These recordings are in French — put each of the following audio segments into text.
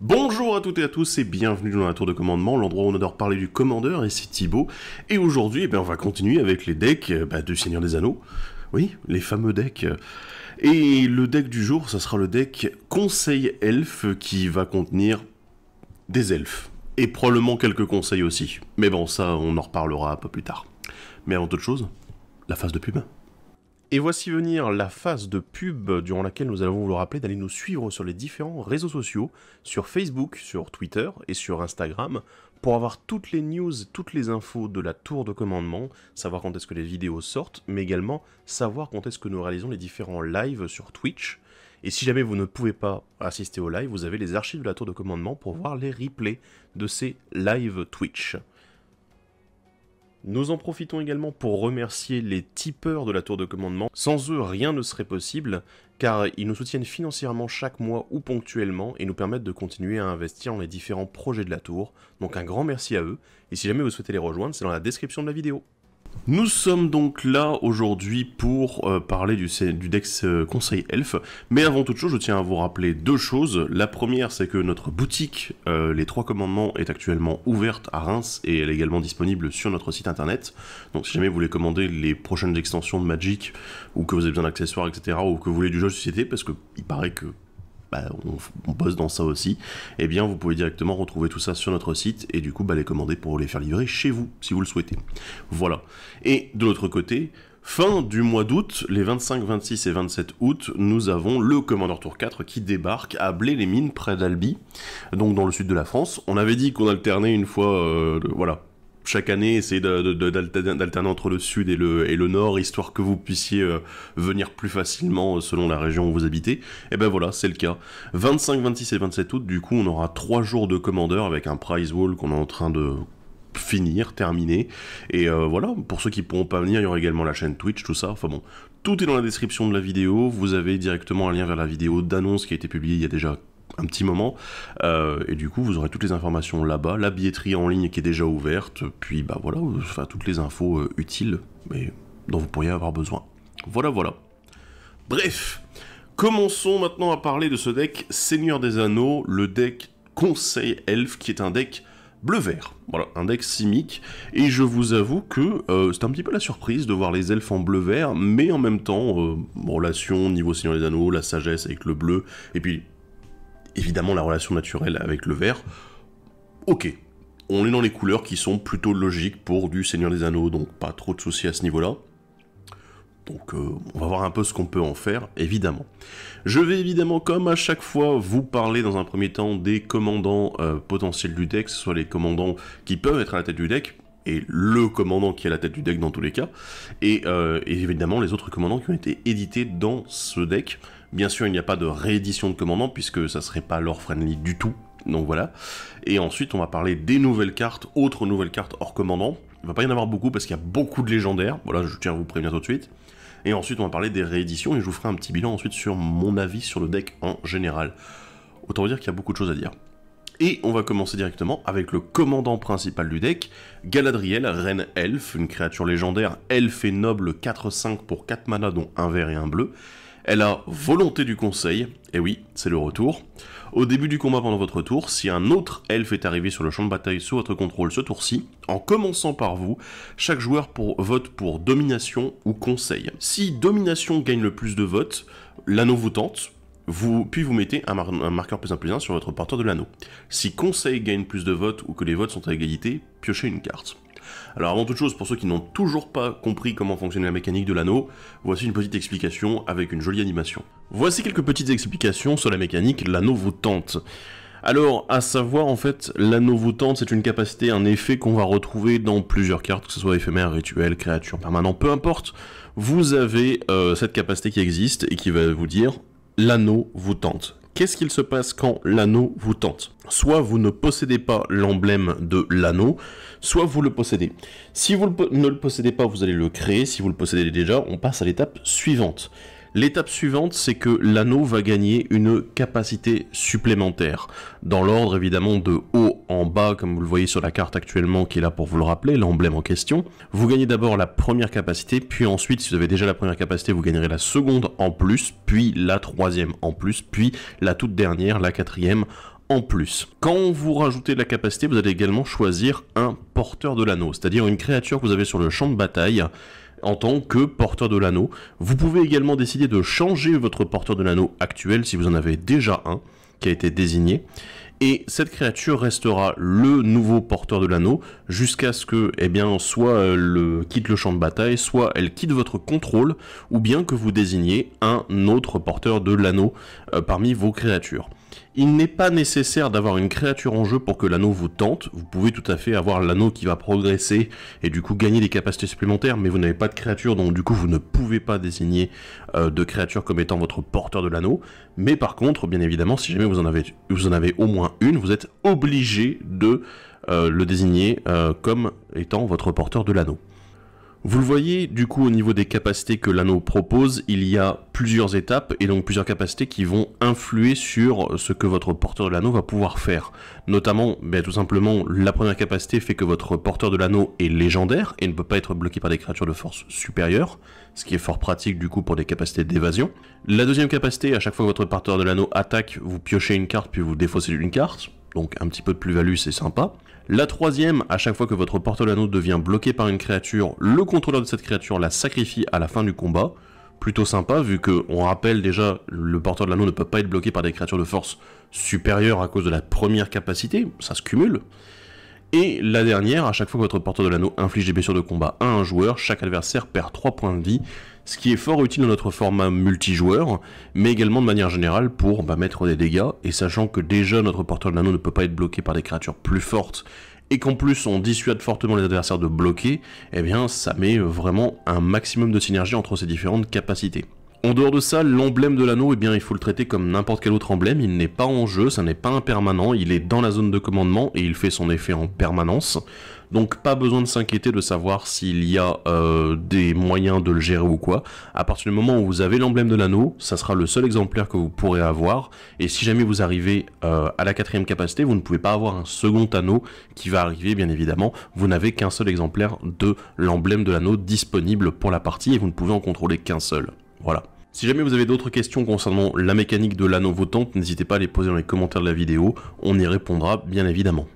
Bonjour à toutes et à tous et bienvenue dans la tour de commandement, l'endroit où on adore parler du commandeur, et c'est Thibaut. Et aujourd'hui, eh ben, on va continuer avec les decks euh, bah, du Seigneur des Anneaux. Oui, les fameux decks. Et le deck du jour, ça sera le deck Conseil Elfe qui va contenir des elfes. Et probablement quelques conseils aussi. Mais bon, ça, on en reparlera un peu plus tard. Mais avant toute chose, la phase de pub. Et voici venir la phase de pub durant laquelle nous allons vous le rappeler d'aller nous suivre sur les différents réseaux sociaux, sur Facebook, sur Twitter et sur Instagram pour avoir toutes les news, toutes les infos de la tour de commandement, savoir quand est-ce que les vidéos sortent, mais également savoir quand est-ce que nous réalisons les différents lives sur Twitch. Et si jamais vous ne pouvez pas assister au live, vous avez les archives de la tour de commandement pour voir les replays de ces lives Twitch. Nous en profitons également pour remercier les tipeurs de la tour de commandement. Sans eux, rien ne serait possible, car ils nous soutiennent financièrement chaque mois ou ponctuellement et nous permettent de continuer à investir dans les différents projets de la tour. Donc un grand merci à eux, et si jamais vous souhaitez les rejoindre, c'est dans la description de la vidéo. Nous sommes donc là aujourd'hui pour euh, parler du, Dex euh, Conseil Elf, mais avant toute chose, je tiens à vous rappeler deux choses. La première, c'est que notre boutique euh, Les Trois Commandements est actuellement ouverte à Reims et elle est également disponible sur notre site internet. Donc si jamais vous voulez commander les prochaines extensions de Magic, ou que vous avez besoin d'accessoires, etc., ou que vous voulez du jeu de société, parce qu'il paraît que bah, on, bosse dans ça aussi, eh bien vous pouvez directement retrouver tout ça sur notre site et du coup bah, les commander pour les faire livrer chez vous si vous le souhaitez. Voilà. Et de l'autre côté, Fin du mois d'août, les 25, 26 et 27 août, nous avons le Commander Tour 4 qui débarque à Blé-les-Mines près d'Albi, donc dans le sud de la France. On avait dit qu'on alternait une fois, euh, voilà, chaque année essayez d'alterner entre le sud et le, nord, histoire que vous puissiez euh, venir plus facilement euh, selon la région où vous habitez. Et ben voilà, c'est le cas. 25, 26 et 27 août, du coup, on aura 3 jours de commandeur avec un prize wall qu'on est en train de finir, terminer. Et euh, voilà, pour ceux qui ne pourront pas venir, il y aura également la chaîne Twitch, tout ça. Enfin bon, tout est dans la description de la vidéo. Vous avez directement un lien vers la vidéo d'annonce qui a été publiée il y a déjà un petit moment. Euh, et du coup, vous aurez toutes les informations là-bas, la billetterie en ligne qui est déjà ouverte, puis bah voilà, enfin, toutes les infos euh, utiles mais dont vous pourriez avoir besoin. Voilà, voilà. Bref, commençons maintenant à parler de ce deck Seigneur des Anneaux, le deck Conseil Elf, qui est un deck bleu-vert. Voilà, un deck simique. Et je vous avoue que euh, c'est un petit peu la surprise de voir les elfes en bleu-vert, mais en même temps, relation niveau Seigneur des Anneaux, la sagesse avec le bleu, et puis évidemment la relation naturelle avec le vert. Ok, on est dans les couleurs qui sont plutôt logiques pour du Seigneur des Anneaux, donc pas trop de soucis à ce niveau-là. Donc euh, on va voir un peu ce qu'on peut en faire, évidemment. Je vais évidemment, comme à chaque fois, vous parler dans un premier temps des commandants euh, potentiels du deck, ce soit les commandants qui peuvent être à la tête du deck, et le commandant qui est à la tête du deck dans tous les cas, et euh, évidemment les autres commandants qui ont été édités dans ce deck. Bien sûr, il n'y a pas de réédition de commandant puisque ça serait pas lore friendly du tout. Donc voilà. Et ensuite, on va parler des nouvelles cartes, autres nouvelles cartes hors commandant. Il va pas y en avoir beaucoup parce qu'il y a beaucoup de légendaires. Voilà, je tiens à vous prévenir tout de suite. Et ensuite, on va parler des rééditions et je vous ferai un petit bilan ensuite sur mon avis sur le deck en général. Autant dire qu'il y a beaucoup de choses à dire. Et on va commencer directement avec le commandant principal du deck, Galadriel, reine elfe, une créature légendaire elfe et noble 4-5 pour 4 mana dont un vert et un bleu. Elle a volonté du conseil, et oui, c'est le retour. Au début du combat pendant votre tour, si un autre elfe est arrivé sur le champ de bataille sous votre contrôle ce tour-ci, en commençant par vous, chaque joueur pour, vote pour domination ou conseil. Si domination gagne le plus de votes, l'anneau vous tente, puis vous mettez un, marqueur plus 1 plus sur votre porteur de l'anneau. Si conseil gagne plus de votes ou que les votes sont à égalité, piochez une carte. Alors avant toute chose, pour ceux qui n'ont toujours pas compris comment fonctionne la mécanique de l'anneau, voici une petite explication avec une jolie animation. Voici quelques petites explications sur la mécanique l'anneau vous tente. Alors, à savoir, en fait, l'anneau tente c'est une capacité, un effet qu'on va retrouver dans plusieurs cartes, que ce soit éphémère, rituel, créature, permanente, peu importe. Vous avez euh, cette capacité qui existe et qui va vous dire l'anneau vous tente. Qu'est-ce qu'il se passe quand l'anneau vous tente Soit vous ne possédez pas l'emblème de l'anneau, soit vous le possédez. Si vous ne le possédez pas, vous allez le créer. Si vous le possédez déjà, on passe à l'étape suivante. L'étape suivante, c'est que l'anneau va gagner une capacité supplémentaire. Dans l'ordre évidemment de haut en bas, comme vous le voyez sur la carte actuellement qui est là pour vous le rappeler, l'emblème en question. Vous gagnez d'abord la première capacité, puis ensuite, si vous avez déjà la première capacité, vous gagnerez la seconde en plus, puis la troisième en plus, puis la toute dernière, la quatrième en plus. Quand vous rajoutez la capacité, vous allez également choisir un porteur de l'anneau, c'est-à-dire une créature que vous avez sur le champ de bataille en tant que porteur de l'anneau. Vous pouvez également décider de changer votre porteur de l'anneau actuel si vous en avez déjà un qui a été désigné. Et cette créature restera le nouveau porteur de l'anneau jusqu'à ce que, eh bien, soit elle euh, quitte le champ de bataille, soit elle quitte votre contrôle, ou bien que vous désigniez un autre porteur de l'anneau euh, parmi vos créatures. Il n'est pas nécessaire d'avoir une créature en jeu pour que l'anneau vous tente, vous pouvez tout à fait avoir l'anneau qui va progresser et du coup gagner des capacités supplémentaires, mais vous n'avez pas de créature, donc du coup vous ne pouvez pas désigner euh, de créature comme étant votre porteur de l'anneau, mais par contre, bien évidemment, si jamais vous en avez, vous en avez au moins une, vous êtes obligé de euh, le désigner euh, comme étant votre porteur de l'anneau. Vous le voyez, du coup, au niveau des capacités que l'anneau propose, il y a plusieurs étapes et donc plusieurs capacités qui vont influer sur ce que votre porteur de l'anneau va pouvoir faire. Notamment, ben, tout simplement, la première capacité fait que votre porteur de l'anneau est légendaire et ne peut pas être bloqué par des créatures de force supérieure, ce qui est fort pratique du coup pour des capacités d'évasion. La deuxième capacité, à chaque fois que votre porteur de l'anneau attaque, vous piochez une carte puis vous défaussez une carte donc un petit peu de plus-value, c'est sympa. La troisième, à chaque fois que votre porte l'anneau devient bloqué par une créature, le contrôleur de cette créature la sacrifie à la fin du combat. Plutôt sympa, vu que on rappelle déjà, le porteur de l'anneau ne peut pas être bloqué par des créatures de force supérieures à cause de la première capacité, ça se cumule. Et la dernière, à chaque fois que votre porteur de l'anneau inflige des blessures de combat à un joueur, chaque adversaire perd 3 points de vie ce qui est fort utile dans notre format multijoueur, mais également de manière générale pour bah, mettre des dégâts, et sachant que déjà notre porteur de ne peut pas être bloqué par des créatures plus fortes, et qu'en plus on dissuade fortement les adversaires de bloquer, eh bien ça met vraiment un maximum de synergie entre ces différentes capacités. En dehors de ça, l'emblème de l'anneau, eh bien, il faut le traiter comme n'importe quel autre emblème, il n'est pas en jeu, ça n'est pas impermanent, il est dans la zone de commandement et il fait son effet en permanence. Donc pas besoin de s'inquiéter de savoir s'il y a euh, des moyens de le gérer ou quoi. À partir du moment où vous avez l'emblème de l'anneau, ça sera le seul exemplaire que vous pourrez avoir. Et si jamais vous arrivez euh, à la quatrième capacité, vous ne pouvez pas avoir un second anneau qui va arriver, bien évidemment. Vous n'avez qu'un seul exemplaire de l'emblème de l'anneau disponible pour la partie et vous ne pouvez en contrôler qu'un seul. Voilà. Si jamais vous avez d'autres questions concernant la mécanique de l'anneau votante, n'hésitez pas à les poser dans les commentaires de la vidéo, on y répondra bien évidemment.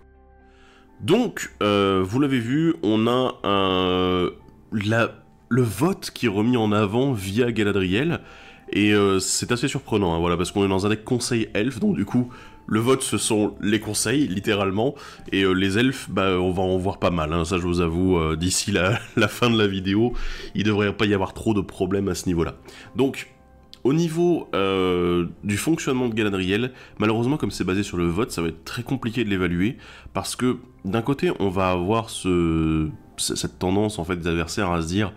Donc, euh, vous l'avez vu, on a le vote qui est remis en avant via Galadriel, et euh, c'est assez surprenant, hein, voilà, parce qu'on est dans un deck conseil elfe, donc du coup, le vote, ce sont les conseils, littéralement, et euh, les elfes, bah, on va en voir pas mal, hein, ça je vous avoue, d'ici la, la, fin de la vidéo, il devrait pas y avoir trop de problèmes à ce niveau-là. Donc, au niveau euh, du fonctionnement de Galadriel, malheureusement comme c'est basé sur le vote, ça va être très compliqué de l'évaluer parce que d'un côté on va avoir cette tendance en fait des adversaires à se dire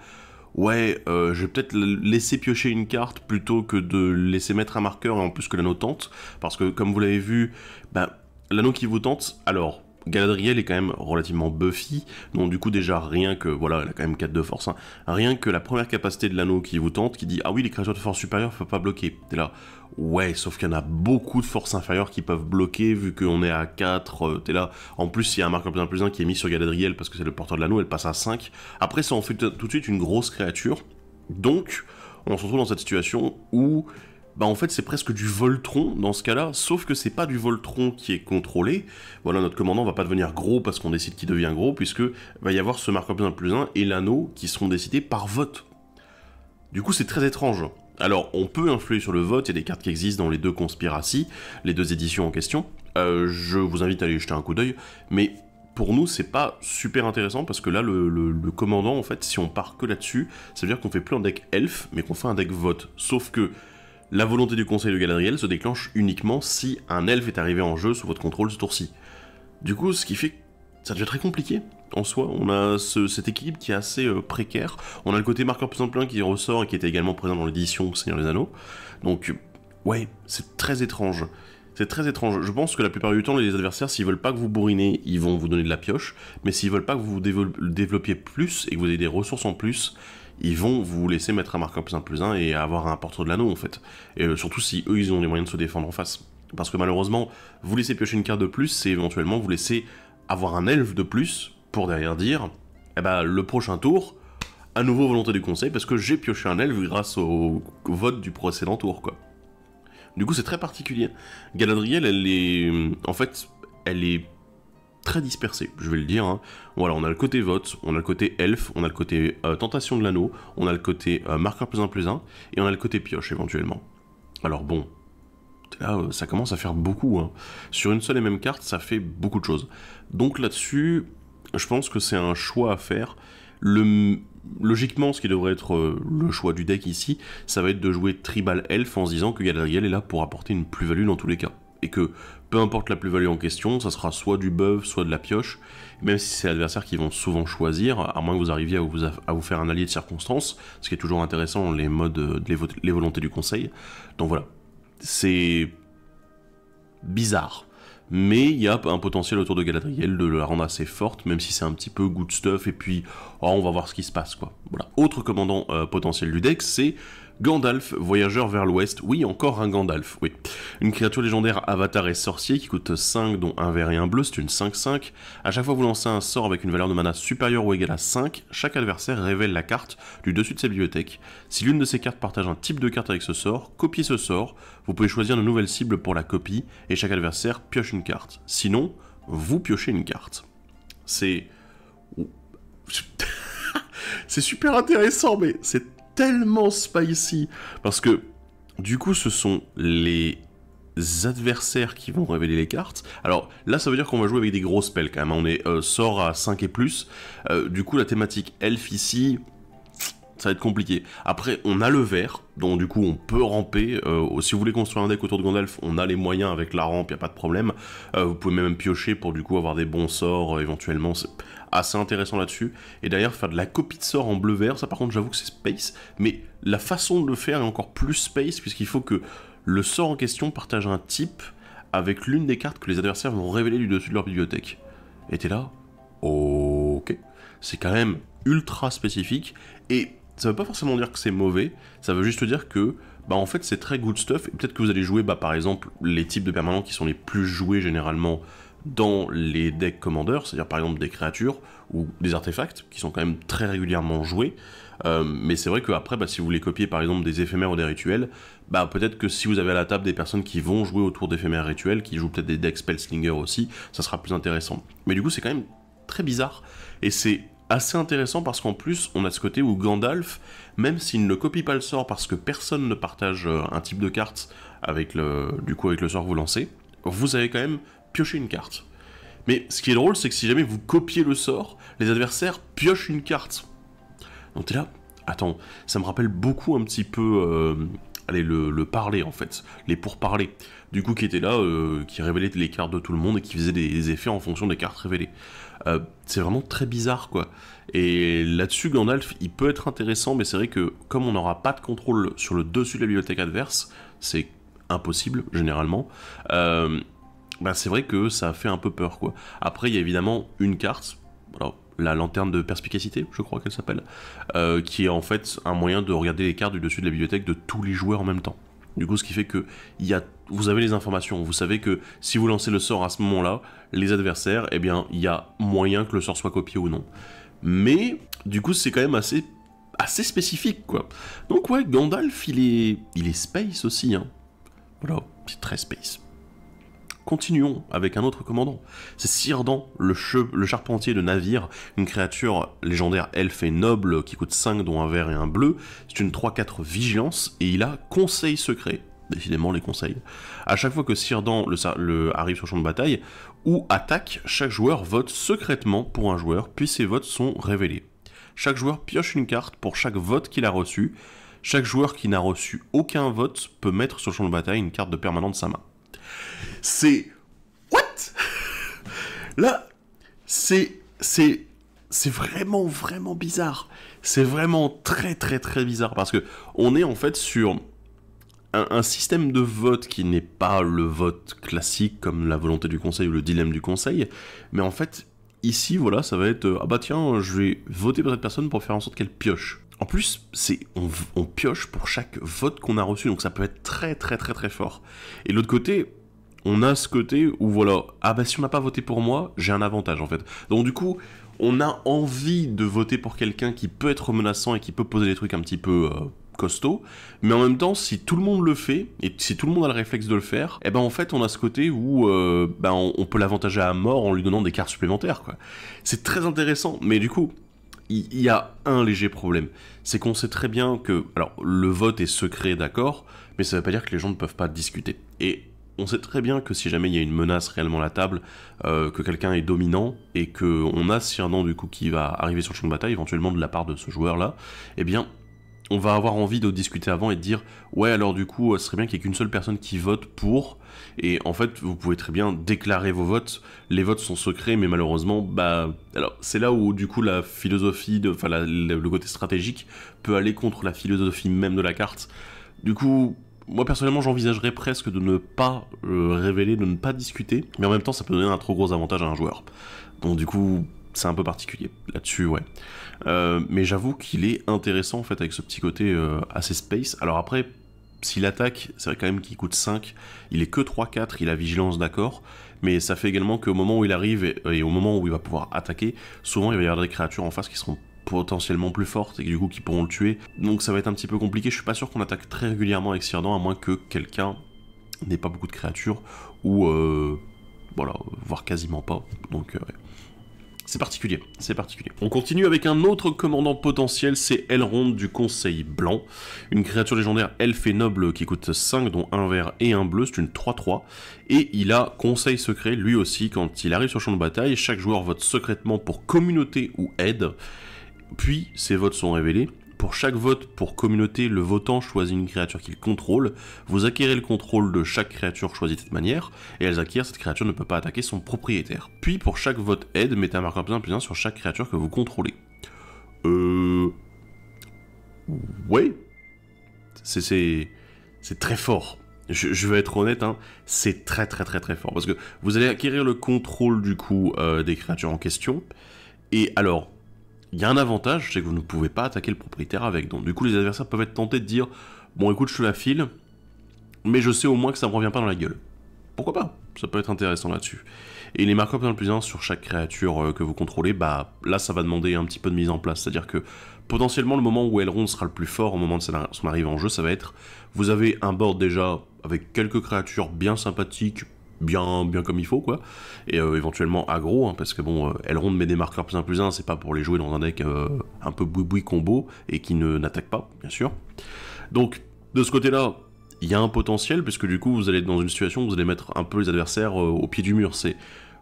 ouais euh, je vais peut-être laisser piocher une carte plutôt que de laisser mettre un marqueur et en plus que l'anneau tente parce que comme vous l'avez vu, ben, l'anneau qui vous tente, alors Galadriel est quand même relativement buffy, donc du coup déjà rien que, voilà, elle a quand même 4 de force, hein. rien que la première capacité de l'anneau qui vous tente, qui dit « Ah oui, les créatures de force supérieure ne peuvent pas bloquer », t'es là « Ouais, sauf qu'il y en a beaucoup de forces inférieures qui peuvent bloquer, vu qu'on est à 4, euh, t'es là, en plus il y a un marqueur plus 1 plus 1 qui est mis sur Galadriel, parce que c'est le porteur de l'anneau, elle passe à 5, après ça en fait tout de suite une grosse créature, donc on se retrouve dans cette situation où bah en fait c'est presque du Voltron dans ce cas-là, sauf que c'est pas du Voltron qui est contrôlé. Voilà, notre commandant va pas devenir gros parce qu'on décide qu'il devient gros, puisque va y avoir ce marqueur plus 1 plus 1 et l'anneau qui seront décidés par vote. Du coup c'est très étrange. Alors on peut influer sur le vote, et y des cartes qui existent dans les deux conspiracies, les deux éditions en question. Euh, je vous invite à aller jeter un coup d'œil, mais pour nous, c'est pas super intéressant parce que là, le, le commandant, en fait, si on part que là-dessus, ça veut dire qu'on fait plus un deck elf, mais qu'on fait un deck vote. Sauf que la volonté du Conseil de Galadriel se déclenche uniquement si un elfe est arrivé en jeu sous votre contrôle ce tour-ci. Du coup, ce qui fait que ça devient très compliqué. En soi, on a ce, cet équilibre qui est assez euh, précaire. On a le côté marqueur plus en plein qui ressort et qui était également présent dans l'édition Seigneur des Anneaux. Donc, ouais, c'est très étrange. C'est très étrange. Je pense que la plupart du temps, les adversaires, s'ils veulent pas que vous bourrinez, ils vont vous donner de la pioche. Mais s'ils veulent pas que vous vous développiez plus et que vous ayez des ressources en plus, ils vont vous laisser mettre un marqueur plus un plus un et avoir un porteur de l'anneau en fait. Et euh, surtout si eux ils ont les moyens de se défendre en face. Parce que malheureusement, vous laissez piocher une carte de plus, c'est éventuellement vous laisser avoir un elfe de plus pour derrière dire, eh ben le prochain tour, à nouveau volonté du conseil parce que j'ai pioché un elfe grâce au vote du précédent tour quoi. Du coup c'est très particulier. Galadriel elle est, en fait, elle est très dispersé, je vais le dire. Hein. Voilà, on a le côté vote, on a le côté elf, on a le côté euh, tentation de l'anneau, on a le côté euh, marqueur plus un plus un, et on a le côté pioche éventuellement. Alors bon, là euh, ça commence à faire beaucoup. Hein. Sur une seule et même carte, ça fait beaucoup de choses. Donc là-dessus, je pense que c'est un choix à faire. Le, logiquement, ce qui devrait être le choix du deck ici, ça va être de jouer Tribal Elf en se disant que Galadriel est là pour apporter une plus-value dans tous les cas et que peu importe la plus-value en question, ça sera soit du bœuf, soit de la pioche, même si c'est l'adversaire qui vont souvent choisir, à moins que vous arriviez à vous, faire un allié de circonstance, ce qui est toujours intéressant, les modes, euh, les, volontés du conseil. Donc voilà, c'est bizarre. Mais il y a un potentiel autour de Galadriel de la rendre assez forte, même si c'est un petit peu good stuff, et puis oh, on va voir ce qui se passe, quoi. Voilà. Autre commandant euh, potentiel du deck, c'est Gandalf, voyageur vers l'ouest. Oui, encore un Gandalf, oui. Une créature légendaire avatar et sorcier qui coûte 5, dont un vert et un bleu, c'est une 5-5. À chaque fois que vous lancez un sort avec une valeur de mana supérieure ou égale à 5, chaque adversaire révèle la carte du dessus de sa bibliothèque. Si l'une de ces cartes partage un type de carte avec ce sort, copiez ce sort, vous pouvez choisir une nouvelle cible pour la copie, et chaque adversaire pioche une carte. Sinon, vous piochez une carte. C'est... c'est super intéressant, mais c'est tellement spicy. Parce que, du coup, ce sont les adversaires qui vont révéler les cartes. Alors là, ça veut dire qu'on va jouer avec des gros spells quand même. On est sort à 5 et plus. Euh, du coup, la thématique elf ici, ça va être compliqué. Après, on a le vert, donc du coup, on peut ramper. Euh, si vous voulez construire un deck autour de Gandalf, on a les moyens avec la rampe, il a pas de problème. Euh, vous pouvez même piocher pour du coup avoir des bons sorts euh, éventuellement. C'est assez intéressant là-dessus. Et d'ailleurs, faire de la copie de sort en bleu-vert, ça par contre, j'avoue que c'est space. Mais la façon de le faire est encore plus space, puisqu'il faut que le sort en question partage un type avec l'une des cartes que les adversaires vont révéler du dessus de leur bibliothèque. Et t'es là Ok. C'est quand même ultra spécifique. Et ça veut pas forcément dire que c'est mauvais, ça veut juste dire que, bah en fait c'est très good stuff, et peut-être que vous allez jouer, bah par exemple, les types de permanents qui sont les plus joués généralement dans les decks commandeurs, c'est-à-dire par exemple des créatures ou des artefacts, qui sont quand même très régulièrement joués, euh, mais c'est vrai qu'après, bah, si vous voulez copier par exemple des éphémères ou des rituels, bah peut-être que si vous avez à la table des personnes qui vont jouer autour d'éphémères rituels, qui jouent peut-être des decks Spellslinger aussi, ça sera plus intéressant. Mais du coup, c'est quand même très bizarre, et c'est assez intéressant parce qu'en plus, on a ce côté où Gandalf, même s'il ne copie pas le sort parce que personne ne partage euh, un type de carte avec le, du coup, avec le sort que vous lancez, vous avez quand même pioché une carte. Mais ce qui est drôle, c'est que si jamais vous copiez le sort, les adversaires piochent une carte. Donc t'es là, attends, ça me rappelle beaucoup un petit peu euh, allez, le, parler en fait, les pourparlers. Du coup, qui était là, euh, qui révélait les cartes de tout le monde et qui faisait des effets en fonction des cartes révélées. Euh, c'est vraiment très bizarre quoi. Et là-dessus, Gandalf, il peut être intéressant, mais c'est vrai que comme on n'aura pas de contrôle sur le dessus de la bibliothèque adverse, c'est impossible généralement. Euh, bah, c'est vrai que ça fait un peu peur quoi. Après, il y a évidemment une carte. la lanterne de perspicacité, je crois qu'elle s'appelle, euh, qui est en fait un moyen de regarder les cartes du dessus de la bibliothèque de tous les joueurs en même temps. Du coup, ce qui fait que il y a vous avez les informations, vous savez que si vous lancez le sort à ce moment-là, les adversaires, eh bien, il y a moyen que le sort soit copié ou non. Mais, du coup, c'est quand même assez, assez spécifique, quoi. Donc ouais, Gandalf, il est, il est space aussi, hein. Voilà, c'est très space. Continuons avec un autre commandant. C'est Sirdan, le, le charpentier de navire, une créature légendaire elfe et noble qui coûte 5 dont un vert et un bleu. C'est une 3-4 vigilance et il a conseil secret décidément les conseils. À chaque fois que Sirdan le, arrive sur le champ de bataille ou attaque, chaque joueur vote secrètement pour un joueur, puis ses votes sont révélés. Chaque joueur pioche une carte pour chaque vote qu'il a reçu. Chaque joueur qui n'a reçu aucun vote peut mettre sur le champ de bataille une carte de permanence de sa main. C'est what Là, c'est c'est c'est vraiment vraiment bizarre. C'est vraiment très très très bizarre parce que on est en fait sur un, système de vote qui n'est pas le vote classique comme la volonté du conseil ou le dilemme du conseil, mais en fait, ici, voilà, ça va être euh, ah bah tiens, je vais voter pour cette personne pour faire en sorte qu'elle pioche. En plus, c'est on, pioche pour chaque vote qu'on a reçu, donc ça peut être très très très très fort. Et l'autre côté, on a ce côté où voilà, ah bah si on n'a pas voté pour moi, j'ai un avantage en fait. Donc du coup, on a envie de voter pour quelqu'un qui peut être menaçant et qui peut poser des trucs un petit peu euh, costaud, mais en même temps, si tout le monde le fait, et si tout le monde a le réflexe de le faire, eh ben en fait, on a ce côté où euh, ben, on, peut l'avantager à mort en lui donnant des cartes supplémentaires, C'est très intéressant, mais du coup, il y, a un léger problème, c'est qu'on sait très bien que, alors, le vote est secret, d'accord, mais ça veut pas dire que les gens ne peuvent pas discuter. Et on sait très bien que si jamais il y a une menace réellement à la table, euh, que quelqu'un est dominant et que on a nom du coup qui va arriver sur le champ de bataille éventuellement de la part de ce joueur là, eh bien on va avoir envie de discuter avant et de dire ouais alors du coup euh, ce serait bien qu'il n'y ait qu'une seule personne qui vote pour et en fait vous pouvez très bien déclarer vos votes les votes sont secrets mais malheureusement bah alors c'est là où du coup la philosophie de enfin le côté stratégique peut aller contre la philosophie même de la carte du coup moi personnellement j'envisagerais presque de ne pas euh, révéler de ne pas discuter mais en même temps ça peut donner un trop gros avantage à un joueur donc du coup c'est un peu particulier là-dessus, ouais. Euh, mais j'avoue qu'il est intéressant en fait avec ce petit côté euh, assez space. Alors après, s'il attaque, c'est quand même qu'il coûte 5, il est que 3-4, il a vigilance d'accord, mais ça fait également qu'au moment où il arrive et, au moment où il va pouvoir attaquer, souvent il va y avoir des créatures en face qui seront potentiellement plus fortes et du coup qui pourront le tuer. Donc ça va être un petit peu compliqué, je suis pas sûr qu'on attaque très régulièrement avec Sirdon, à moins que quelqu'un n'ait pas beaucoup de créatures ou... Euh, voilà, voire quasiment pas. Donc, ouais. C'est particulier, c'est particulier. On continue avec un autre commandant potentiel, c'est Elrond du Conseil Blanc, une créature légendaire elfe et noble qui coûte 5, dont un vert et un bleu, c'est une 3-3, et il a Conseil Secret lui aussi quand il arrive sur le champ de bataille, chaque joueur vote secrètement pour communauté ou aide, puis ses votes sont révélés, pour chaque vote pour communauté, le votant choisit une créature qu'il contrôle. Vous acquérez le contrôle de chaque créature choisie de cette manière, et elles acquièrent cette créature ne peut pas attaquer son propriétaire. Puis pour chaque vote aide, mettez un marqueur plus 1 plus 1 sur chaque créature que vous contrôlez. Euh... Ouais. C'est... C'est très fort. Je, vais être honnête, hein, c'est très très très très fort. Parce que vous allez acquérir le contrôle du coup euh, des créatures en question. Et alors, il y a un avantage, c'est que vous ne pouvez pas attaquer le propriétaire avec. Donc du coup, les adversaires peuvent être tentés de dire, bon écoute, je te la file, mais je sais au moins que ça me revient pas dans la gueule. Pourquoi pas Ça peut être intéressant là-dessus. Et les marqueurs dans plus 1 sur chaque créature euh, que vous contrôlez, bah là ça va demander un petit peu de mise en place. C'est-à-dire que potentiellement le moment où Elrond sera le plus fort au moment de son arrivée en jeu, ça va être vous avez un board déjà avec quelques créatures bien sympathiques, bien, bien comme il faut, quoi. Et euh, éventuellement aggro, hein, parce que bon, euh, Elrond met des marqueurs plus un plus un, c'est pas pour les jouer dans un deck euh, un peu boui-boui combo et qui ne n'attaque pas, bien sûr. Donc, de ce côté-là, il y a un potentiel, puisque du coup, vous allez être dans une situation où vous allez mettre un peu les adversaires au pied du mur. C'est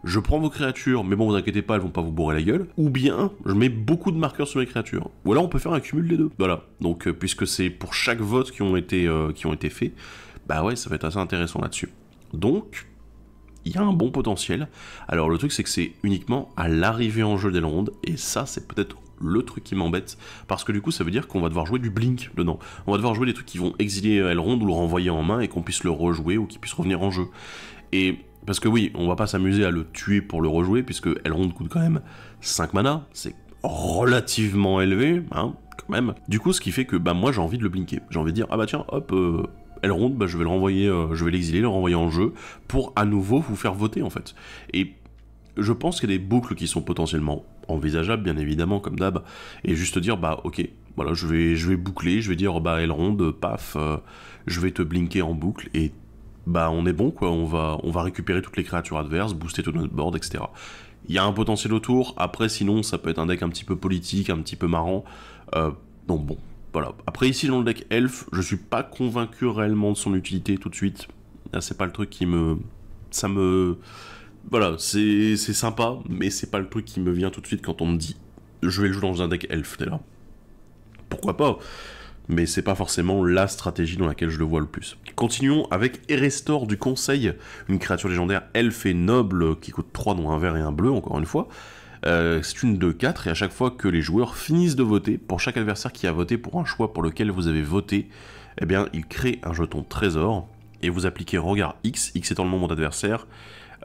je prends vos créatures, mais bon, vous inquiétez pas, elles vont pas vous bourrer la gueule. Ou bien, je mets beaucoup de marqueurs sur mes créatures. Ou alors, on peut faire un cumul des deux. Voilà. Donc, puisque c'est pour chaque vote qui ont été, qui ont été faits, bah ouais, ça va être assez intéressant là-dessus. Donc, il y a un bon potentiel. Alors le truc c'est que c'est uniquement à l'arrivée en jeu d'Elrond, et ça c'est peut-être le truc qui m'embête, parce que du coup ça veut dire qu'on va devoir jouer du Blink dedans. On va devoir jouer des trucs qui vont exiler euh, Elrond ou le renvoyer en main et qu'on puisse le rejouer ou qu'il puisse revenir en jeu. Et parce que oui, on va pas s'amuser à le tuer pour le rejouer, puisque Elrond coûte quand même 5 mana, c'est relativement élevé, hein, quand même. Du coup, ce qui fait que bah, moi j'ai envie de le blinker. J'ai envie de dire, ah bah tiens, hop, euh, ronde, bah, je vais le renvoyer, euh, je vais l'exiler, le renvoyer en jeu pour à nouveau vous faire voter en fait. Et je pense qu'il y a des boucles qui sont potentiellement envisageables, bien évidemment, comme d'hab, et juste dire bah ok, voilà, je vais, je vais boucler, je vais dire bah ronde, paf, euh, je vais te blinker en boucle et bah on est bon quoi, on va, on va récupérer toutes les créatures adverses, booster tout notre board, etc. Il y a un potentiel autour, après sinon ça peut être un deck un petit peu politique, un petit peu marrant. Euh, donc bon, après, ici, dans le deck Elf, je suis pas convaincu réellement de son utilité tout de suite. Ah, c'est pas le truc qui me... Ça me... Voilà, c'est sympa, mais c'est pas le truc qui me vient tout de suite quand on me dit « Je vais le jouer dans un deck Elf, t'es là ». Pourquoi pas mais c'est pas forcément la stratégie dans laquelle je le vois le plus. Continuons avec Erestor du Conseil, une créature légendaire Elf et noble qui coûte 3 dont un vert et un bleu, encore une fois, euh, c'est une de 4 et à chaque fois que les joueurs finissent de voter, pour chaque adversaire qui a voté pour un choix pour lequel vous avez voté, eh bien il crée un jeton trésor et vous appliquez regard X, X étant le nombre d'adversaires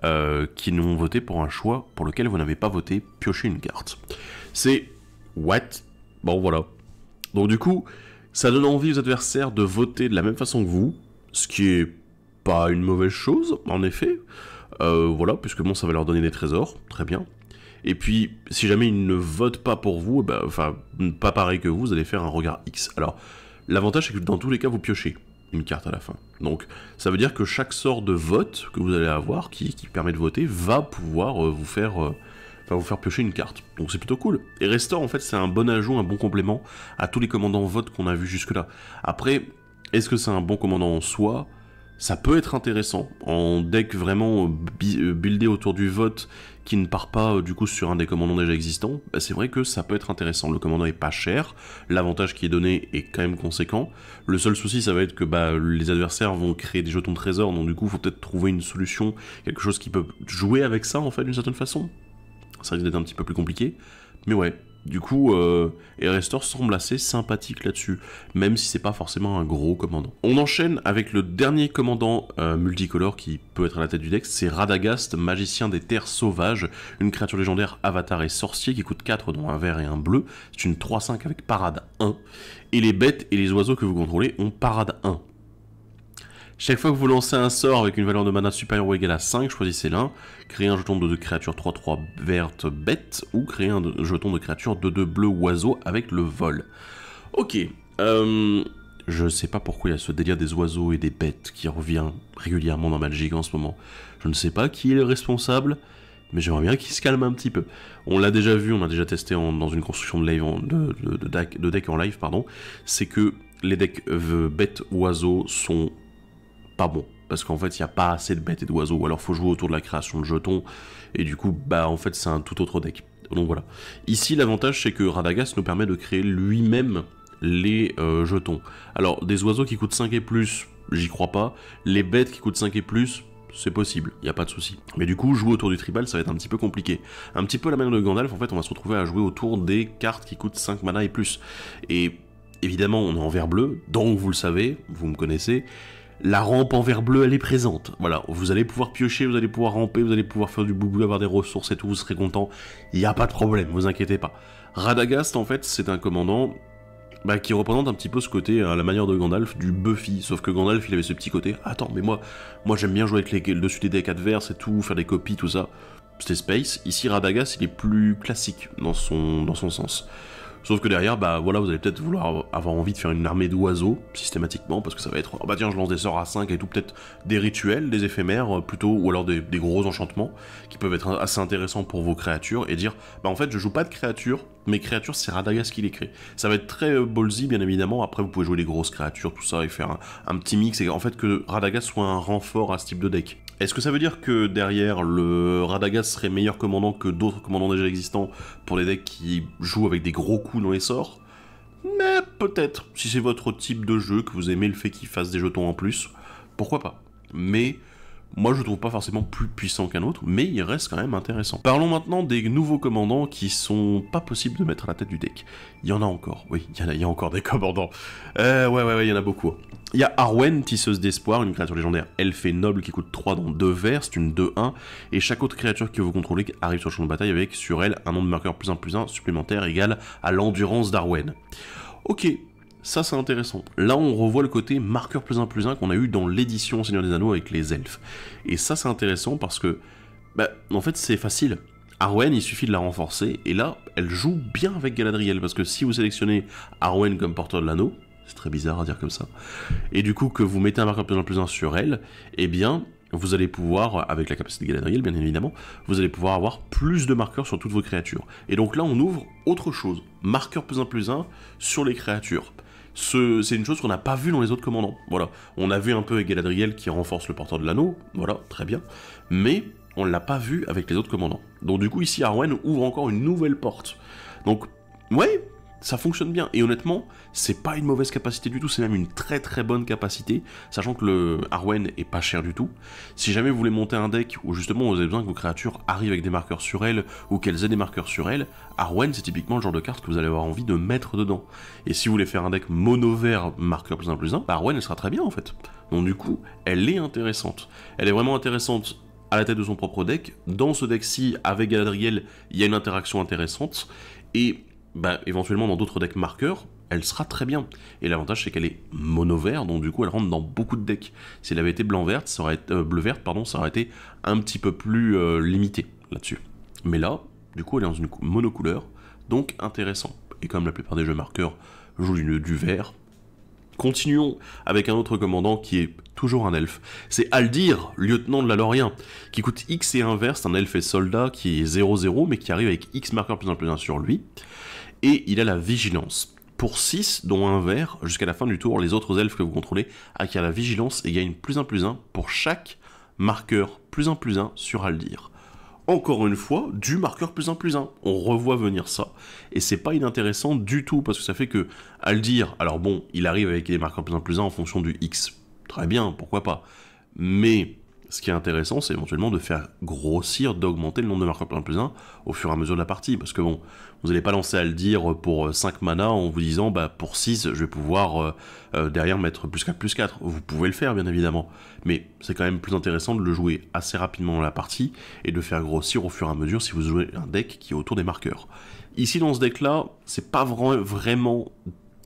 euh, qui n'ont voté pour un choix pour lequel vous n'avez pas voté, piochez une carte. C'est what Bon voilà. Donc du coup, ça donne envie aux adversaires de voter de la même façon que vous, ce qui est pas une mauvaise chose, en effet. Euh, voilà, puisque bon, ça va leur donner des trésors, très bien. Et puis, si jamais il ne vote pas pour vous, eh ben, enfin, pas pareil que vous, vous allez faire un regard X. Alors, l'avantage, c'est que dans tous les cas, vous piochez une carte à la fin. Donc, ça veut dire que chaque sort de vote que vous allez avoir, qui, permet de voter, va pouvoir euh, vous faire... Euh, vous faire piocher une carte. Donc c'est plutôt cool. Et Restore, en fait, c'est un bon ajout, un bon complément à tous les commandants vote qu'on a vu jusque-là. Après, est-ce que c'est un bon commandant en soi Ça peut être intéressant. En deck vraiment euh, buildé autour du vote qui ne part pas euh, du coup sur un des commandants déjà existants, bah, c'est vrai que ça peut être intéressant. Le commandant est pas cher, l'avantage qui est donné est quand même conséquent. Le seul souci, ça va être que bah, les adversaires vont créer des jetons de trésor, donc du coup, faut peut-être trouver une solution, quelque chose qui peut jouer avec ça en fait d'une certaine façon. Ça risque d'être un petit peu plus compliqué, mais ouais, du coup, euh, semble assez sympathique là-dessus, même si c'est pas forcément un gros commandant. On enchaîne avec le dernier commandant euh, multicolore qui peut être à la tête du deck, c'est Radagast, magicien des terres sauvages, une créature légendaire avatar et sorcier qui coûte 4 dont un vert et un bleu, c'est une 3-5 avec parade 1, et les bêtes et les oiseaux que vous contrôlez ont parade 1. Chaque fois que vous lancez un sort avec une valeur de mana supérieure ou égale à 5, choisissez l'un. créer un jeton de 2 créatures 3-3 verte bête ou créer un jeton de créature 2-2 bleu oiseau avec le vol. Ok. Euh, je ne sais pas pourquoi il y a ce délire des oiseaux et des bêtes qui revient régulièrement dans Magic en ce moment. Je ne sais pas qui est le responsable, mais j'aimerais bien qu'il se calme un petit peu. On l'a déjà vu, on a déjà testé dans une construction de, live deck, en live, pardon. C'est que les decks euh, bêtes oiseaux sont bon parce qu'en fait il n'y a pas assez de bêtes et d'oiseaux, alors alors faut jouer autour de la création de jetons, et du coup bah en fait c'est un tout autre deck. Donc voilà. Ici l'avantage c'est que Radagast nous permet de créer lui-même les euh, jetons. Alors des oiseaux qui coûtent 5 et plus, j'y crois pas, les bêtes qui coûtent 5 et plus, c'est possible, il n'y a pas de souci. Mais du coup, jouer autour du tribal, ça va être un petit peu compliqué. Un petit peu la manière de Gandalf, en fait, on va se retrouver à jouer autour des cartes qui coûtent 5 mana et plus. Et évidemment, on est en vert bleu, donc vous le savez, vous me connaissez, la rampe en vert bleu, elle est présente. Voilà, vous allez pouvoir piocher, vous allez pouvoir ramper, vous allez pouvoir faire du boubou, avoir des ressources et tout, vous serez content. Il n'y a pas de problème, vous inquiétez pas. Radagast, en fait, c'est un commandant bah, qui représente un petit peu ce côté, à euh, la manière de Gandalf, du Buffy. Sauf que Gandalf, il avait ce petit côté, attends, mais moi, moi j'aime bien jouer avec les, le dessus des decks adverses et tout, faire des copies, tout ça. C'était Space. Ici, Radagast, il est plus classique dans son, dans son sens. Sauf que derrière, bah voilà, vous allez peut-être vouloir avoir envie de faire une armée d'oiseaux, systématiquement, parce que ça va être, oh bah tiens, je lance des sorts à 5 et tout, peut-être des rituels, des éphémères, euh, plutôt, ou alors des, gros enchantements, qui peuvent être assez intéressants pour vos créatures, et dire, bah en fait, je joue pas de créatures, mes créatures, c'est Radagas qui les crée. Ça va être très euh, bolzy bien évidemment, après vous pouvez jouer les grosses créatures, tout ça, et faire un, un petit mix, et en fait que Radagas soit un renfort à ce type de deck. Est-ce que ça veut dire que derrière, le Radagast serait meilleur commandant que d'autres commandants déjà existants pour les decks qui jouent avec des gros coups dans les sorts Mais peut-être, si c'est votre type de jeu, que vous aimez le fait qu'il fasse des jetons en plus, pourquoi pas. Mais moi je le trouve pas forcément plus puissant qu'un autre, mais il reste quand même intéressant. Parlons maintenant des nouveaux commandants qui sont pas possibles de mettre à la tête du deck. Il y en a encore, oui, il y en a, encore des commandants. Euh, ouais, ouais, ouais, il y en a beaucoup. Il y a Arwen, tisseuse d'espoir, une créature légendaire elfe et noble qui coûte 3 dans 2 vers, c'est une 2-1, et chaque autre créature que vous contrôlez arrive sur le champ de bataille avec sur elle un nombre de marqueurs plus 1 plus 1 supplémentaire égal à l'endurance d'Arwen. Ok, ça, c'est intéressant. Là, on revoit le côté marqueur plus un plus 1 qu'on a eu dans l'édition Seigneur des Anneaux avec les elfes. Et ça, c'est intéressant parce que, bah, en fait, c'est facile. Arwen, il suffit de la renforcer, et là, elle joue bien avec Galadriel, parce que si vous sélectionnez Arwen comme porteur de l'anneau, c'est très bizarre à dire comme ça, et du coup que vous mettez un marqueur plus 1 plus un sur elle, eh bien, vous allez pouvoir, avec la capacité de Galadriel bien évidemment, vous allez pouvoir avoir plus de marqueurs sur toutes vos créatures. Et donc là on ouvre autre chose, marqueur plus un plus un sur les créatures c'est une chose qu'on n'a pas vu dans les autres commandants. Voilà, on a vu un peu avec Galadriel qui renforce le porteur de l'anneau, voilà, très bien, mais on ne l'a pas vu avec les autres commandants. Donc du coup ici Arwen ouvre encore une nouvelle porte. Donc ouais, ça fonctionne bien. Et honnêtement, c'est pas une mauvaise capacité du tout, c'est même une très très bonne capacité, sachant que le Arwen est pas cher du tout. Si jamais vous voulez monter un deck où justement vous avez besoin que vos créatures arrivent avec des marqueurs sur elles ou qu'elles aient des marqueurs sur elles, Arwen c'est typiquement le genre de carte que vous allez avoir envie de mettre dedans. Et si vous voulez faire un deck mono vert marqueur plus 1 plus 1, bah, Arwen elle sera très bien en fait. Donc du coup, elle est intéressante. Elle est vraiment intéressante à la tête de son propre deck. Dans ce deck-ci, avec Galadriel, il y a une interaction intéressante. Et bah, éventuellement dans d'autres decks marqueurs, elle sera très bien. Et l'avantage c'est qu'elle est mono vert, donc du coup elle rentre dans beaucoup de decks. Si elle avait été blanc verte, ça euh, bleu verte, pardon, ça aurait été un petit peu plus euh, limité là-dessus. Mais là, du coup elle est dans une monocouleur, donc intéressant. Et comme la plupart des jeux marqueurs jouent du, vert, continuons avec un autre commandant qui est toujours un elfe. C'est Aldir, lieutenant de la Lorien, qui coûte X et un vert, c'est un elfe et soldat qui est 0-0, mais qui arrive avec X marqueur plus ou plus 1 sur lui et il a la vigilance. Pour 6, dont un vert, jusqu'à la fin du tour, les autres elfes que vous contrôlez acquièrent la vigilance et gagnent plus 1 plus 1 pour chaque marqueur plus 1 plus 1 sur Aldir. Encore une fois, du marqueur plus 1 plus 1. On revoit venir ça, et c'est pas inintéressant du tout, parce que ça fait que Aldir, alors bon, il arrive avec des marqueurs plus 1 plus 1 en fonction du X. Très bien, pourquoi pas. Mais ce qui est intéressant, c'est éventuellement de faire grossir, d'augmenter le nombre de marqueurs plein plus 1 au fur et à mesure de la partie. Parce que bon, vous n'allez pas lancer à le dire pour 5 euh, mana en vous disant, bah pour 6, je vais pouvoir euh, euh, derrière mettre plus 4, plus 4. Vous pouvez le faire, bien évidemment. Mais c'est quand même plus intéressant de le jouer assez rapidement dans la partie et de faire grossir au fur et à mesure si vous jouez un deck qui est autour des marqueurs. Ici, dans ce deck-là, c'est pas vraiment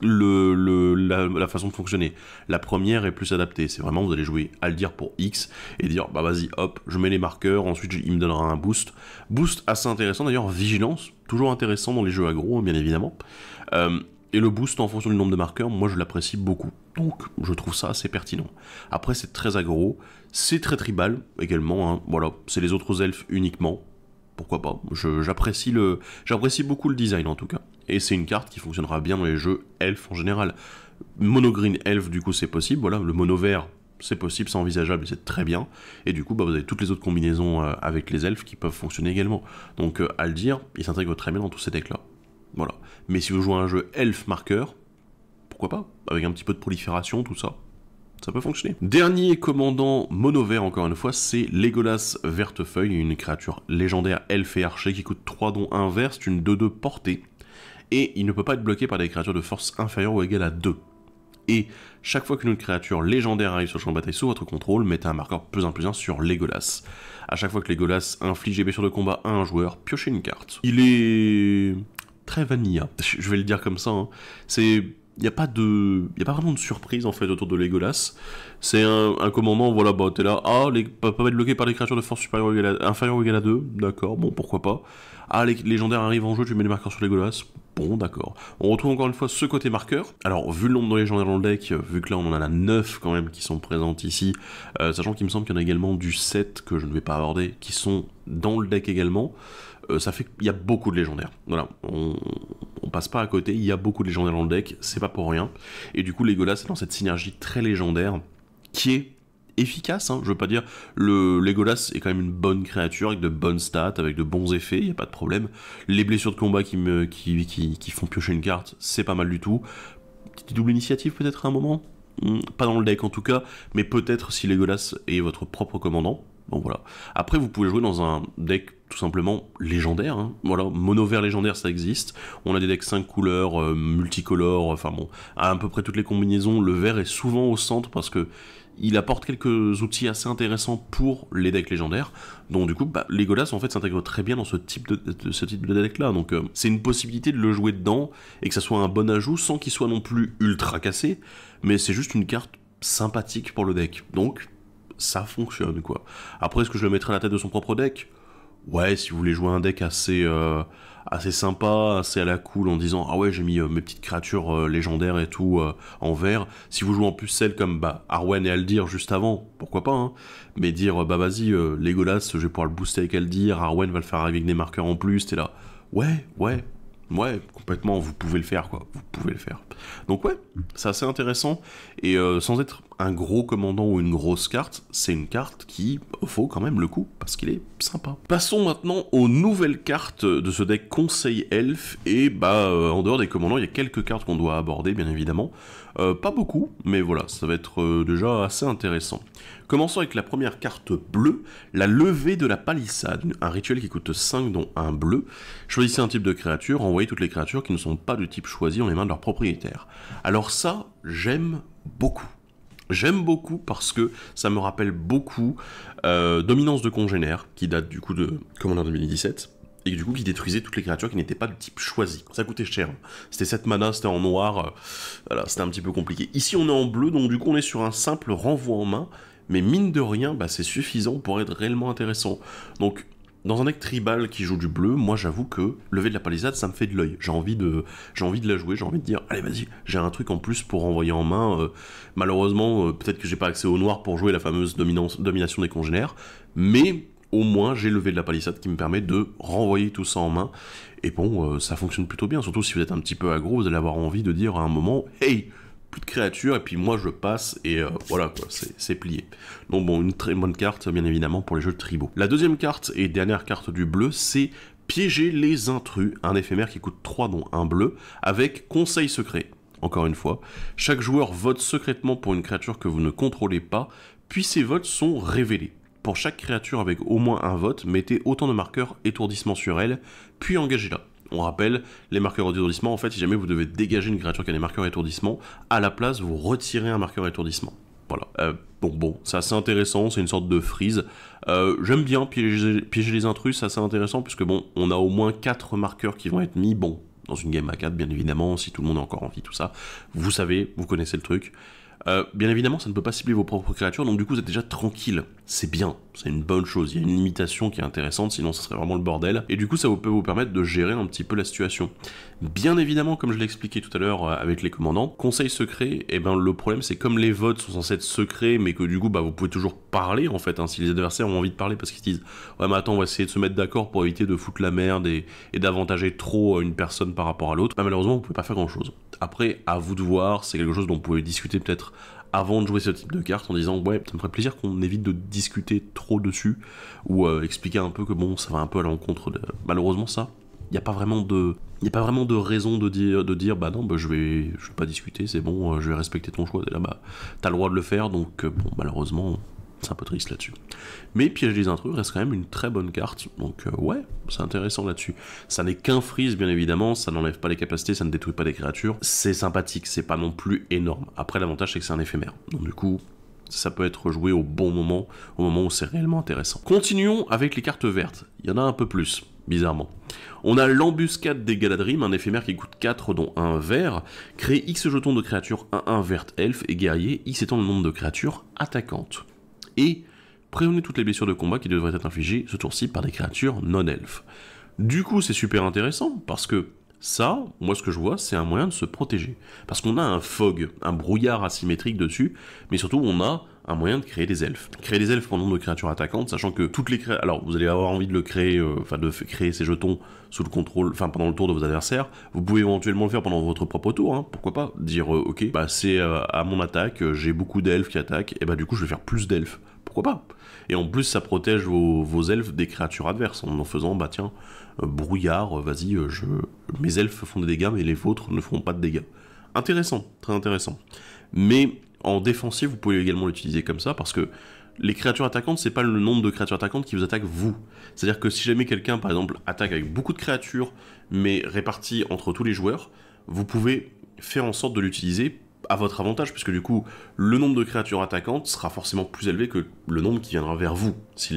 la, façon de fonctionner. La première est plus adaptée. C'est vraiment, vous allez jouer à le dire pour X et dire, bah vas-y, hop, je mets les marqueurs, ensuite il me donnera un boost. Boost assez intéressant d'ailleurs, vigilance, toujours intéressant dans les jeux agro, hein, bien évidemment. Euh, et le boost en fonction du nombre de marqueurs, moi je l'apprécie beaucoup. Donc je trouve ça assez pertinent. Après c'est très agro, c'est très tribal également, hein. voilà, c'est les autres elfes uniquement, pourquoi pas. J'apprécie le, j'apprécie beaucoup le design en tout cas. Et c'est une carte qui fonctionnera bien dans les jeux elf en général. Mono green elf du coup c'est possible. Voilà, le mono vert c'est possible, c'est envisageable c'est très bien. Et du coup, bah, vous avez toutes les autres combinaisons euh, avec les elfes qui peuvent fonctionner également. Donc, euh, à le dire, il s'intègre très bien dans tous ces decks-là. Voilà. Mais si vous jouez un jeu elf marqueur, pourquoi pas Avec un petit peu de prolifération, tout ça ça peut fonctionner. Dernier commandant mono vert, encore une fois, c'est Legolas Vertefeuille, une créature légendaire elfe et archer qui coûte 3 dons 1 c'est une 2-2 portée, et il ne peut pas être bloqué par des créatures de force inférieure ou égale à 2. Et chaque fois qu'une autre créature légendaire arrive sur le champ de bataille sous votre contrôle, mettez un marqueur plus un plus un sur Legolas. À chaque fois que Legolas inflige des blessures de combat à un joueur, piochez une carte. Il est très vanilla, je vais le dire comme ça. Hein. C'est il n'y a pas de y a pas vraiment de surprise en fait autour de Legolas c'est un, un, commandant voilà bah t'es là ah les, pas, être bloqué par les créatures de force supérieure ou à, inférieure ou à 2 d'accord bon pourquoi pas ah les légendaires arrivent en jeu tu mets les marqueurs sur Legolas bon d'accord on retrouve encore une fois ce côté marqueur alors vu le nombre de légendaires dans le deck vu que là on en a la 9 quand même qui sont présentes ici euh, sachant qu'il me semble qu'il y en a également du 7 que je ne vais pas aborder qui sont dans le deck également euh, ça fait qu'il y a beaucoup de légendaires. Voilà, on, passe pas à côté, il y a beaucoup de légendaires dans le deck, c'est pas pour rien. Et du coup, Legolas est dans cette synergie très légendaire qui est efficace. Hein. Je veux pas dire, le Legolas est quand même une bonne créature avec de bonnes stats, avec de bons effets, il y a pas de problème. Les blessures de combat qui, me, qui, qui font piocher une carte, c'est pas mal du tout. Petite double initiative peut-être à un moment hmm, pas dans le deck en tout cas, mais peut-être si Legolas est votre propre commandant. Bon voilà. Après, vous pouvez jouer dans un deck tout simplement légendaire. Hein. Voilà, mono vert légendaire, ça existe. On a des decks 5 couleurs, euh, multicolores, enfin bon, à à peu près toutes les combinaisons. Le vert est souvent au centre parce que il apporte quelques outils assez intéressants pour les decks légendaires. Donc du coup, bah, Legolas en fait s'intègre très bien dans ce type de, ce type de deck là. Donc euh, c'est une possibilité de le jouer dedans et que ça soit un bon ajout sans qu'il soit non plus ultra cassé, mais c'est juste une carte sympathique pour le deck. Donc ça fonctionne quoi. Après, est-ce que je le mettrais à la tête de son propre deck ouais, si vous voulez jouer un deck assez, euh, assez sympa, assez à la cool, en disant ah ouais, j'ai mis euh, mes petites créatures euh, légendaires et tout en vert. Si vous jouez en plus celles comme bah, Arwen et Aldir juste avant, pourquoi pas, hein. mais dire bah vas-y, Legolas, je vais pouvoir le booster avec Aldir, Arwen va le faire arriver avec des marqueurs en plus, t'es là, ouais, ouais, ouais, complètement, vous pouvez le faire quoi, vous pouvez le faire. Donc ouais, c'est assez intéressant. Et euh, sans être un gros commandant ou une grosse carte, c'est une carte qui vaut quand même le coup, parce qu'il est sympa. Passons maintenant aux nouvelles cartes de ce deck Conseil Elf, et bah euh, en dehors des commandants, il y a quelques cartes qu'on doit aborder, bien évidemment. Euh, pas beaucoup, mais voilà, ça va être déjà assez intéressant. Commençons avec la première carte bleue, la levée de la palissade, un rituel qui coûte 5 dont un bleu. Choisissez un type de créature, envoyez toutes les créatures qui ne sont pas du type choisi en les mains de leur propriétaire. Alors ça, j'aime beaucoup. J'aime beaucoup parce que ça me rappelle beaucoup euh, Dominance de congénère, qui date du coup de Commander 2017, et du coup qui détruisait toutes les créatures qui n'étaient pas de type choisi. Ça coûtait cher. Hein. C'était 7 mana, c'était en noir, euh, voilà, c'était un petit peu compliqué. Ici on est en bleu, donc du coup on est sur un simple renvoi en main, mais mine de rien, bah, c'est suffisant pour être réellement intéressant. Donc dans un deck tribal qui joue du bleu, moi j'avoue que lever de la palissade, ça me fait de l'œil. J'ai envie de, j'ai envie de la jouer, j'ai envie de dire, allez vas-y, j'ai un truc en plus pour renvoyer en main. Euh, malheureusement, euh, peut-être que j'ai pas accès au noir pour jouer la fameuse domination des congénères, mais au moins j'ai levé de la palissade qui me permet de renvoyer tout ça en main. Et bon, euh, ça fonctionne plutôt bien, surtout si vous êtes un petit peu aggro, vous allez avoir envie de dire à un moment, hey, de créatures, et puis moi je passe, et euh, voilà quoi, c'est plié. Donc bon, une très bonne carte, bien évidemment, pour les jeux de tribaux. La deuxième carte, et dernière carte du bleu, c'est Piéger les intrus, un éphémère qui coûte 3 dont un bleu, avec Conseil secret. Encore une fois, chaque joueur vote secrètement pour une créature que vous ne contrôlez pas, puis ses votes sont révélés. Pour chaque créature avec au moins un vote, mettez autant de marqueurs étourdissement sur elle, puis engagez-la. On rappelle, les marqueurs d'étourdissement, en fait, si jamais vous devez dégager une créature qui a des marqueurs d'étourdissement, à la place, vous retirez un marqueur étourdissement. Voilà. Bon, euh, bon, bon, c'est intéressant, c'est une sorte de freeze. Euh, j'aime bien piéger, les intrus, c'est intéressant, puisque bon, on a au moins 4 marqueurs qui vont être mis, bon, dans une game à 4, bien évidemment, si tout le monde a encore envie, tout ça. Vous savez, vous connaissez le truc. Euh, bien évidemment, ça ne peut pas cibler vos propres créatures, donc du coup, vous êtes déjà tranquille. C'est bien, c'est une bonne chose. Il y a une limitation qui est intéressante, sinon ce serait vraiment le bordel. Et du coup, ça peut vous permettre de gérer un petit peu la situation. Bien évidemment, comme je l'ai expliqué tout à l'heure euh, avec les commandants, conseil secret, et eh ben le problème c'est comme les votes sont censés être secrets, mais que du coup, bah, vous pouvez toujours parler en fait. Hein. si les adversaires ont envie de parler parce qu'ils disent ouais mais attends on va essayer de se mettre d'accord pour éviter de foutre la merde et, d'avantager trop euh, une personne par rapport à l'autre, bah, malheureusement vous peut pas faire grand chose. Après à vous de voir, c'est quelque chose dont vous pouvez discuter peut-être avant de jouer ce type de carte en disant ouais ça me ferait plaisir qu'on évite de discuter trop dessus ou euh, expliquer un peu que bon ça va un peu à l'encontre de malheureusement ça il n'y a pas vraiment de y a pas vraiment de raison de dire de dire bah non bah, je vais je vais pas discuter c'est bon euh, je vais respecter ton choix là bah t'as le droit de le faire donc bon malheureusement un peu triste là-dessus. Mais Piège des Intrus reste quand même une très bonne carte, donc euh, ouais, c'est intéressant là-dessus. Ça n'est qu'un freeze, bien évidemment, ça n'enlève pas les capacités, ça ne détruit pas les créatures. C'est sympathique, c'est pas non plus énorme. Après, l'avantage, c'est que c'est un éphémère. Donc du coup, ça peut être joué au bon moment, au moment où c'est réellement intéressant. Continuons avec les cartes vertes. Il y en a un peu plus, bizarrement. On a l'embuscade des Galadrim, un éphémère qui coûte 4 dont un vert. crée X jetons de créatures 1-1 verte elfe et guerrier, X étant le nombre de créatures attaquantes et prévenir toutes les blessures de combat qui devraient être infligées ce tour-ci par des créatures non-elfes. Du coup, c'est super intéressant parce que ça, moi ce que je vois, c'est un moyen de se protéger. Parce qu'on a un fog, un brouillard asymétrique dessus, mais surtout on a un moyen de créer des elfes. Créer des elfes nombre de créatures attaquantes, sachant que toutes les créatures... Alors, vous allez avoir envie de le créer, euh, enfin, de créer ces jetons sous le contrôle, enfin, pendant le tour de vos adversaires. Vous pouvez éventuellement le faire pendant votre propre tour, hein, pourquoi pas. Dire, euh, ok, bah c'est euh, à mon attaque, j'ai beaucoup d'elfes qui attaquent, et bah du coup, je vais faire plus d'elfes. Pourquoi pas Et en plus, ça protège vos, vos, elfes des créatures adverses, en en faisant, bah tiens, brouillard, vas-y, je... mes elfes font des dégâts, mais les vôtres ne feront pas de dégâts. Intéressant, très intéressant. Mais en défensif, vous pouvez également l'utiliser comme ça parce que les créatures attaquantes, c'est pas le nombre de créatures attaquantes qui vous attaquent vous. C'est-à-dire que si jamais quelqu'un, par exemple, attaque avec beaucoup de créatures, mais réparties entre tous les joueurs, vous pouvez faire en sorte de l'utiliser à votre avantage, puisque du coup, le nombre de créatures attaquantes sera forcément plus élevé que le nombre qui viendra vers vous, si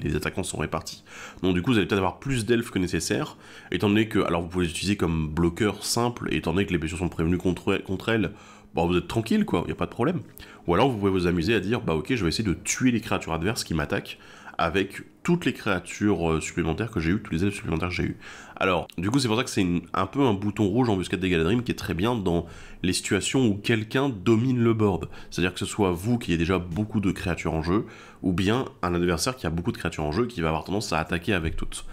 les, attaquants sont répartis. Donc du coup, vous allez peut-être avoir plus d'elfes que nécessaire, étant donné que, alors vous pouvez les utiliser comme bloqueurs simples, étant donné que les blessures sont prévenues contre, contre elles, bon, vous êtes tranquille, quoi, il n'y a pas de problème. Ou alors vous pouvez vous amuser à dire, bah ok, je vais essayer de tuer les créatures adverses qui m'attaquent avec toutes les créatures euh, supplémentaires que j'ai eues, tous les élèves supplémentaires que j'ai eues. Alors, du coup, c'est pour ça que c'est un peu un bouton rouge en buscade des Galadrim qui est très bien dans les situations où quelqu'un domine le board. C'est-à-dire que ce soit vous qui avez déjà beaucoup de créatures en jeu, ou bien un adversaire qui a beaucoup de créatures en jeu qui va avoir tendance à attaquer avec toutes.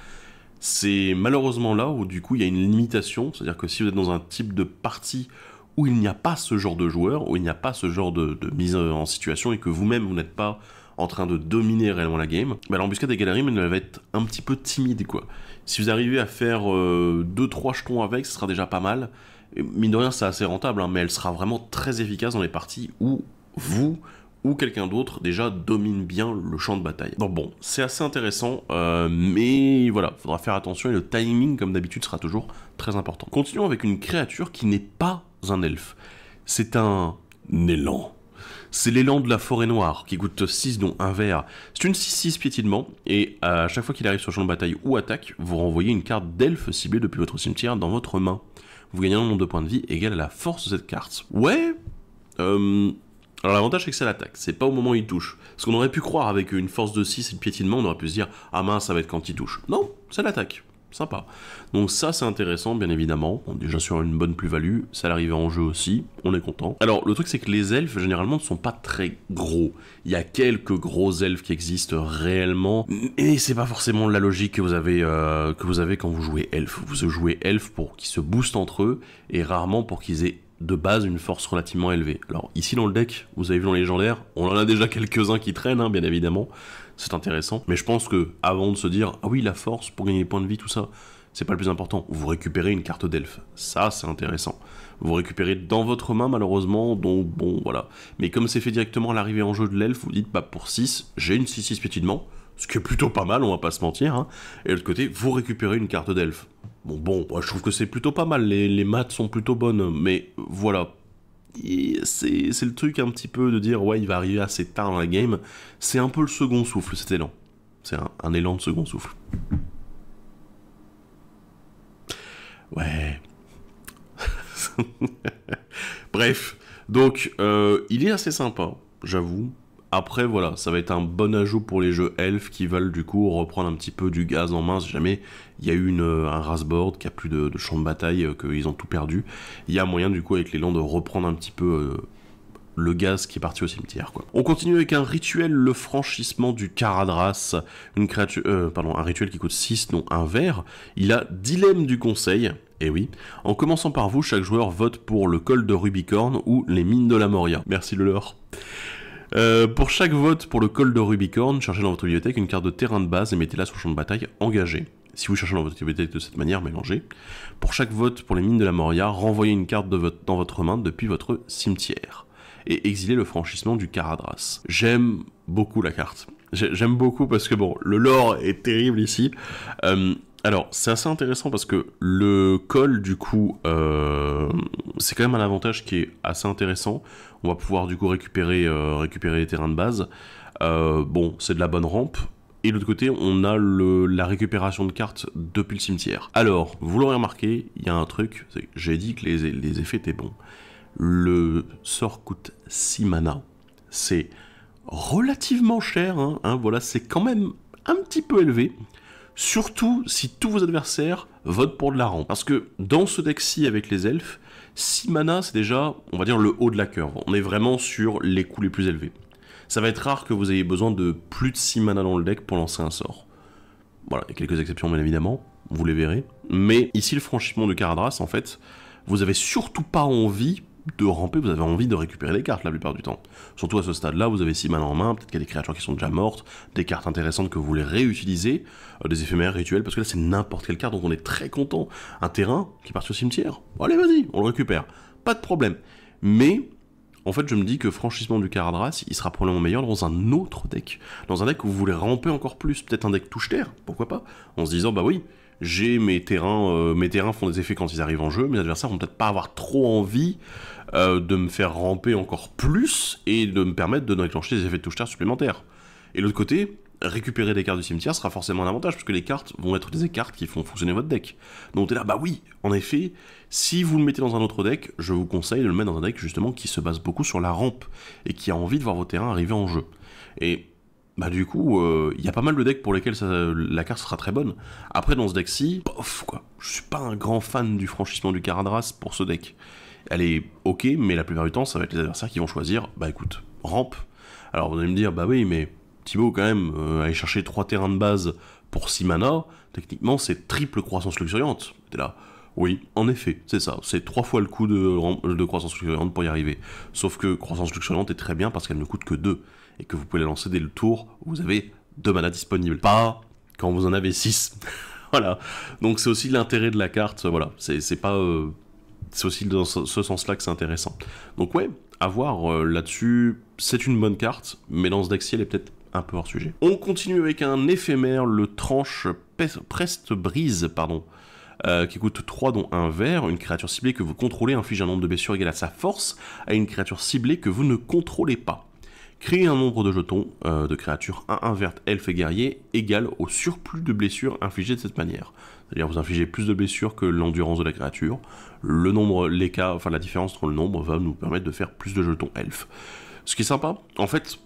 C'est malheureusement là où du coup il y a une limitation, c'est-à-dire que si vous êtes dans un type de partie où il n'y a pas ce genre de joueur, où il n'y a pas ce genre de, mise en situation et que vous-même vous, n'êtes pas en train de dominer réellement la game, bah, l'embuscade des galeries, elle va être un petit peu timide quoi. Si vous arrivez à faire 2-3 euh, jetons avec, ce sera déjà pas mal. mine de rien, c'est assez rentable, hein, mais elle sera vraiment très efficace dans les parties où vous ou quelqu'un d'autre déjà domine bien le champ de bataille. Donc bon, c'est assez intéressant, euh, mais voilà, faudra faire attention et le timing, comme d'habitude, sera toujours très important. Continuons avec une créature qui n'est pas un elfe. C'est un élan. C'est l'élan de la forêt noire qui coûte 6 dont un vert. C'est une 6-6 piétinement et à chaque fois qu'il arrive sur le champ de bataille ou attaque, vous renvoyez une carte d'elfe ciblée depuis votre cimetière dans votre main. Vous gagnez un nombre de points de vie égal à la force de cette carte. Ouais euh, Alors l'avantage c'est que c'est l'attaque, c'est pas au moment où il touche. Ce qu'on aurait pu croire avec une force de 6 et de piétinement, on aurait pu se dire « Ah mince, ça va être quand il touche ». Non, c'est l'attaque sympa. Donc ça c'est intéressant bien évidemment, on est déjà sur une bonne plus-value, ça l'arrivait en jeu aussi, on est content. Alors le truc c'est que les elfes généralement ne sont pas très gros, il y a quelques gros elfes qui existent réellement, et c'est pas forcément la logique que vous avez, euh, que vous avez quand vous jouez elfe. Vous jouez elfe pour qu'ils se boostent entre eux, et rarement pour qu'ils aient de base une force relativement élevée. Alors ici dans le deck, vous avez vu dans les légendaires, on en a déjà quelques-uns qui traînent, hein, bien évidemment, c'est intéressant. Mais je pense que avant de se dire ah oui la force pour gagner des points de vie tout ça, c'est pas le plus important. Vous récupérez une carte d'elfe, ça c'est intéressant. Vous récupérez dans votre main malheureusement, donc bon voilà. Mais comme c'est fait directement à l'arrivée en jeu de l'elfe, vous dites bah pour 6, j'ai une 6-6 petitement, ce qui est plutôt pas mal, on va pas se mentir. Hein. Et de l'autre côté, vous récupérez une carte d'elfe. Bon, bon, je trouve que c'est plutôt pas mal, les maths sont plutôt bonnes, mais voilà, c'est le truc un petit peu de dire ouais il va arriver assez tard dans la game. C'est un peu le second souffle cet élan. C'est un, élan de second souffle. Ouais. Bref, donc euh, il est assez sympa, j'avoue. Après, voilà, ça va être un bon ajout pour les jeux elfes qui veulent du coup reprendre un petit peu du gaz en main si jamais il y a eu un rasboard qui a plus de, champ de bataille, euh, qu'ils ont tout perdu. Il y a moyen du coup avec l'élan de reprendre un petit peu euh, le gaz qui est parti au cimetière. Quoi. On continue avec un rituel, le franchissement du Caradras, une créature, euh, pardon, un rituel qui coûte 6, non un verre. Il a dilemme du conseil, et eh oui. En commençant par vous, chaque joueur vote pour le col de Rubicorne ou les mines de la Moria. Merci le euh, pour chaque vote pour le col de Rubicorn, cherchez dans votre bibliothèque une carte de terrain de base et mettez-la sur le champ de bataille engagé. Si vous cherchez dans votre bibliothèque de cette manière, mélangez. Pour chaque vote pour les mines de la Moria, renvoyez une carte dans votre main depuis votre cimetière. Et exilez le franchissement du Caradras. J'aime beaucoup la carte. J'aime beaucoup parce que bon, le lore est terrible ici. Euh, alors, c'est assez intéressant parce que le col, du coup, euh, c'est quand même un avantage qui est assez intéressant. On va pouvoir, du coup, récupérer, euh, récupérer les terrains de base. Euh, bon, c'est de la bonne rampe. Et de l'autre côté, on a le, la récupération de cartes depuis le cimetière. Alors, vous l'aurez remarqué, il y a un truc, j'ai dit que les, effets étaient bons. Le sort coûte 6 mana. C'est relativement cher, hein. Hein, voilà, c'est quand même un petit peu élevé. Surtout si tous vos adversaires votent pour de la rampe. Parce que dans ce deck-ci avec les elfes, 6 mana c'est déjà, on va dire, le haut de la curve. On est vraiment sur les coups les plus élevés. Ça va être rare que vous ayez besoin de plus de 6 mana dans le deck pour lancer un sort. Voilà, il y a quelques exceptions bien évidemment, vous les verrez. Mais ici le franchissement de Caradras, en fait, vous avez surtout pas envie de ramper, vous avez envie de récupérer les cartes la plupart du temps. Surtout à ce stade-là, vous avez 6 mains en main, peut-être qu'il y a des créatures qui sont déjà mortes, des cartes intéressantes que vous voulez réutiliser, euh, des éphémères rituels, parce que là c'est n'importe quelle carte dont on est très content. Un terrain qui part au cimetière, allez vas-y, on le récupère, pas de problème. Mais en fait, je me dis que franchissement du Caradras, il sera probablement meilleur dans un autre deck. Dans un deck où vous voulez ramper encore plus, peut-être un deck touche-terre, pourquoi pas En se disant, bah oui, j'ai mes terrains, euh, mes terrains font des effets quand ils arrivent en jeu, mes adversaires vont peut-être pas avoir trop envie euh, de me faire ramper encore plus et de me permettre de déclencher des effets de touche terre supplémentaires. Et l'autre côté, récupérer des cartes du cimetière sera forcément un avantage, parce que les cartes vont être des cartes qui font fonctionner votre deck. Donc t'es là, bah oui, en effet, si vous le mettez dans un autre deck, je vous conseille de le mettre dans un deck justement qui se base beaucoup sur la rampe, et qui a envie de voir vos terrains arriver en jeu. Et bah du coup, il euh, y a pas mal de decks pour lesquels la carte sera très bonne. Après, dans ce deck-ci, pof quoi. Je suis pas un grand fan du franchissement du Caradras pour ce deck. Elle est ok, mais la plupart du temps, ça va être les adversaires qui vont choisir, bah écoute, rampe. Alors vous allez me dire, bah oui, mais Thibaut, quand même, euh, aller chercher 3 terrains de base pour 6 mana, techniquement, c'est triple croissance luxuriante. Et là. Oui, en effet, c'est ça. C'est trois fois le coût de, de croissance luxuriante pour y arriver. Sauf que croissance luxuriante est très bien parce qu'elle ne coûte que 2 et que vous pouvez la lancer dès le tour où vous avez deux manas disponibles. Pas quand vous en avez 6. voilà. Donc c'est aussi l'intérêt de la carte, voilà. C'est pas... Euh, c'est aussi dans ce sens-là que c'est intéressant. Donc ouais, à voir euh, là-dessus, c'est une bonne carte, mais lance d'Axiel est peut-être un peu hors sujet. On continue avec un éphémère, le tranche Preste Brise, pardon, euh, qui coûte 3 dont un vert. Une créature ciblée que vous contrôlez inflige un nombre de blessures égal à sa force à une créature ciblée que vous ne contrôlez pas. Créer un nombre de jetons euh, de créatures 1-1 verte, elfe et guerrier égal au surplus de blessures infligées de cette manière. C'est-à-dire vous infligez plus de blessures que l'endurance de la créature. Le nombre, les cas, enfin la différence entre le nombre va nous permettre de faire plus de jetons elfes. Ce qui est sympa, en fait,